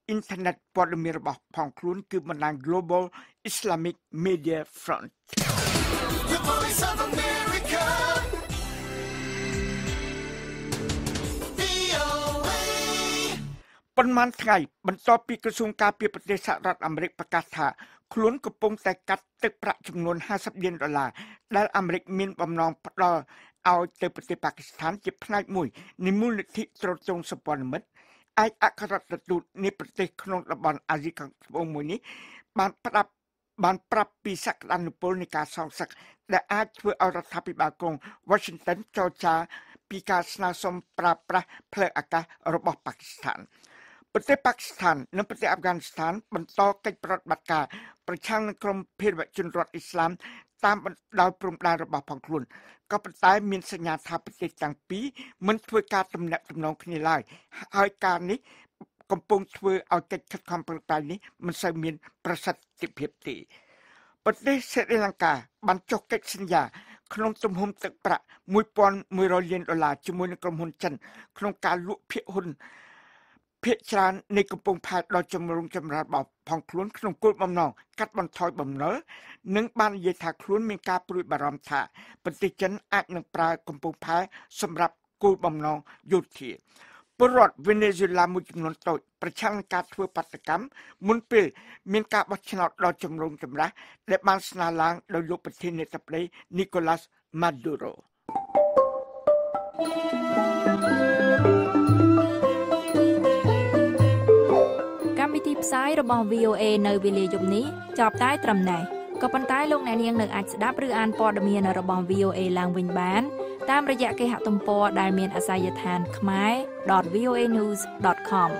អ៊ីនធឺណិតព័ត៌មានរបស់ផងខ្លួនគឺបណ្ដាញ Global Islamic Media Front The Voice of America ប៉ុន្មានថ្ងៃបន្ទាប់ពីក្រសួងការពារប្រទេសសហរដ្ឋអាមេរិកប្រកាសថាខ្លួនកំពុងតែកាត់ទឹកប្រាក់ចំនួន50លានដុល្លារដែលអាមេរិកមានបំណងផ្ដល់ឲ្យទៅប្រទេសប៉ាគីស្ថានជាផ្នែកមួយនៃមូលនិធិត្រួតត្រងសម្ព័ន្ធមិត្តឯកអគ្គរដ្ឋទូតនៃប្រទេសក្នុងតំបន់អាស៊ីខាងត្បូងមួយនេះបានប្រាប់បានប្រាប់ពីសក្តានុពលនៃការសងសឹកដែលអាចធ្វើឲ្យរដ្ឋាភិបាលក្រុង Washington ចរចាពីការស្នើសុំប្រើប្រាស់ផ្លូវអាកាសរបស់ប៉ាគីស្ថាន។ប្រទេសប៉ាគីស្ថាននិងប្រទេសអាហ្វហ្គានីស្ថានបន្តកិច្ចប្រតិបត្តិការប្រឆាំងនឹងក្រុមភេរវជនរដ្ឋអ៊ីស្លាមតាមបណ្ដោយព្រំដែនរបស់ផងខ្លួនក៏ប៉ុន្តែមានសញ្ញាថាប្រទេសទាំងពីរមិនធ្វើការទំនាក់ទំនងគ្នាឡើយហើយការនេះកំពុងធ្វើឲ្យកិច្ចខិតខំប្រឹងប្រែងនេះ មិនសូវមានប្រសិទ្ធភាពទេប្រទេសស្រីលង្កាបានចុះកិច្ចសន្យាក្នុងទំហំទឹកប្រាក់1100លានដុល្លារជាមួយនឹងក្រុមហ៊ុនចិនក្នុងការលក់ភាគហ៊ុនភាគច្រើននៃកំពង់ផែដ៏ចម្រុងចម្រើនរបស់ផងខ្លួនក្នុងគោលបំណងកាត់បន្ថយបំណុលនិងបាននិយាយថាខ្លួនមានការព្រួយបារម្ភថាប្រទេសចិនអាចនឹងប្រើកំពង់ផែសម្រាប់គោលបំណងយោធាពលរដ្ឋវេណេស៊ុយឡាមួយចំនួនតូចប្រឆាំងនឹងការធ្វើបាតកម្មមុនពេលមានការបោះឆ្នោតដ៏ចម្រុងចម្រាស់ដែលបានស្នើឡើងដោយលោកប្រធានាធិបតី Nicolas Maduro ផ្សាយរបស់ VOA នៅវេលាយប់នេះចប់តែត្រឹមនេះក៏ប៉ុន្តែលោកអ្នកនាងនៅអាចស្ដាប់ឬអានព័ត៌មានរបស់ VOA ឡើងវិញបាន តាមរយៈគេហទំព័រដែលមានអាសយដ្ឋាន khmae.voanews.com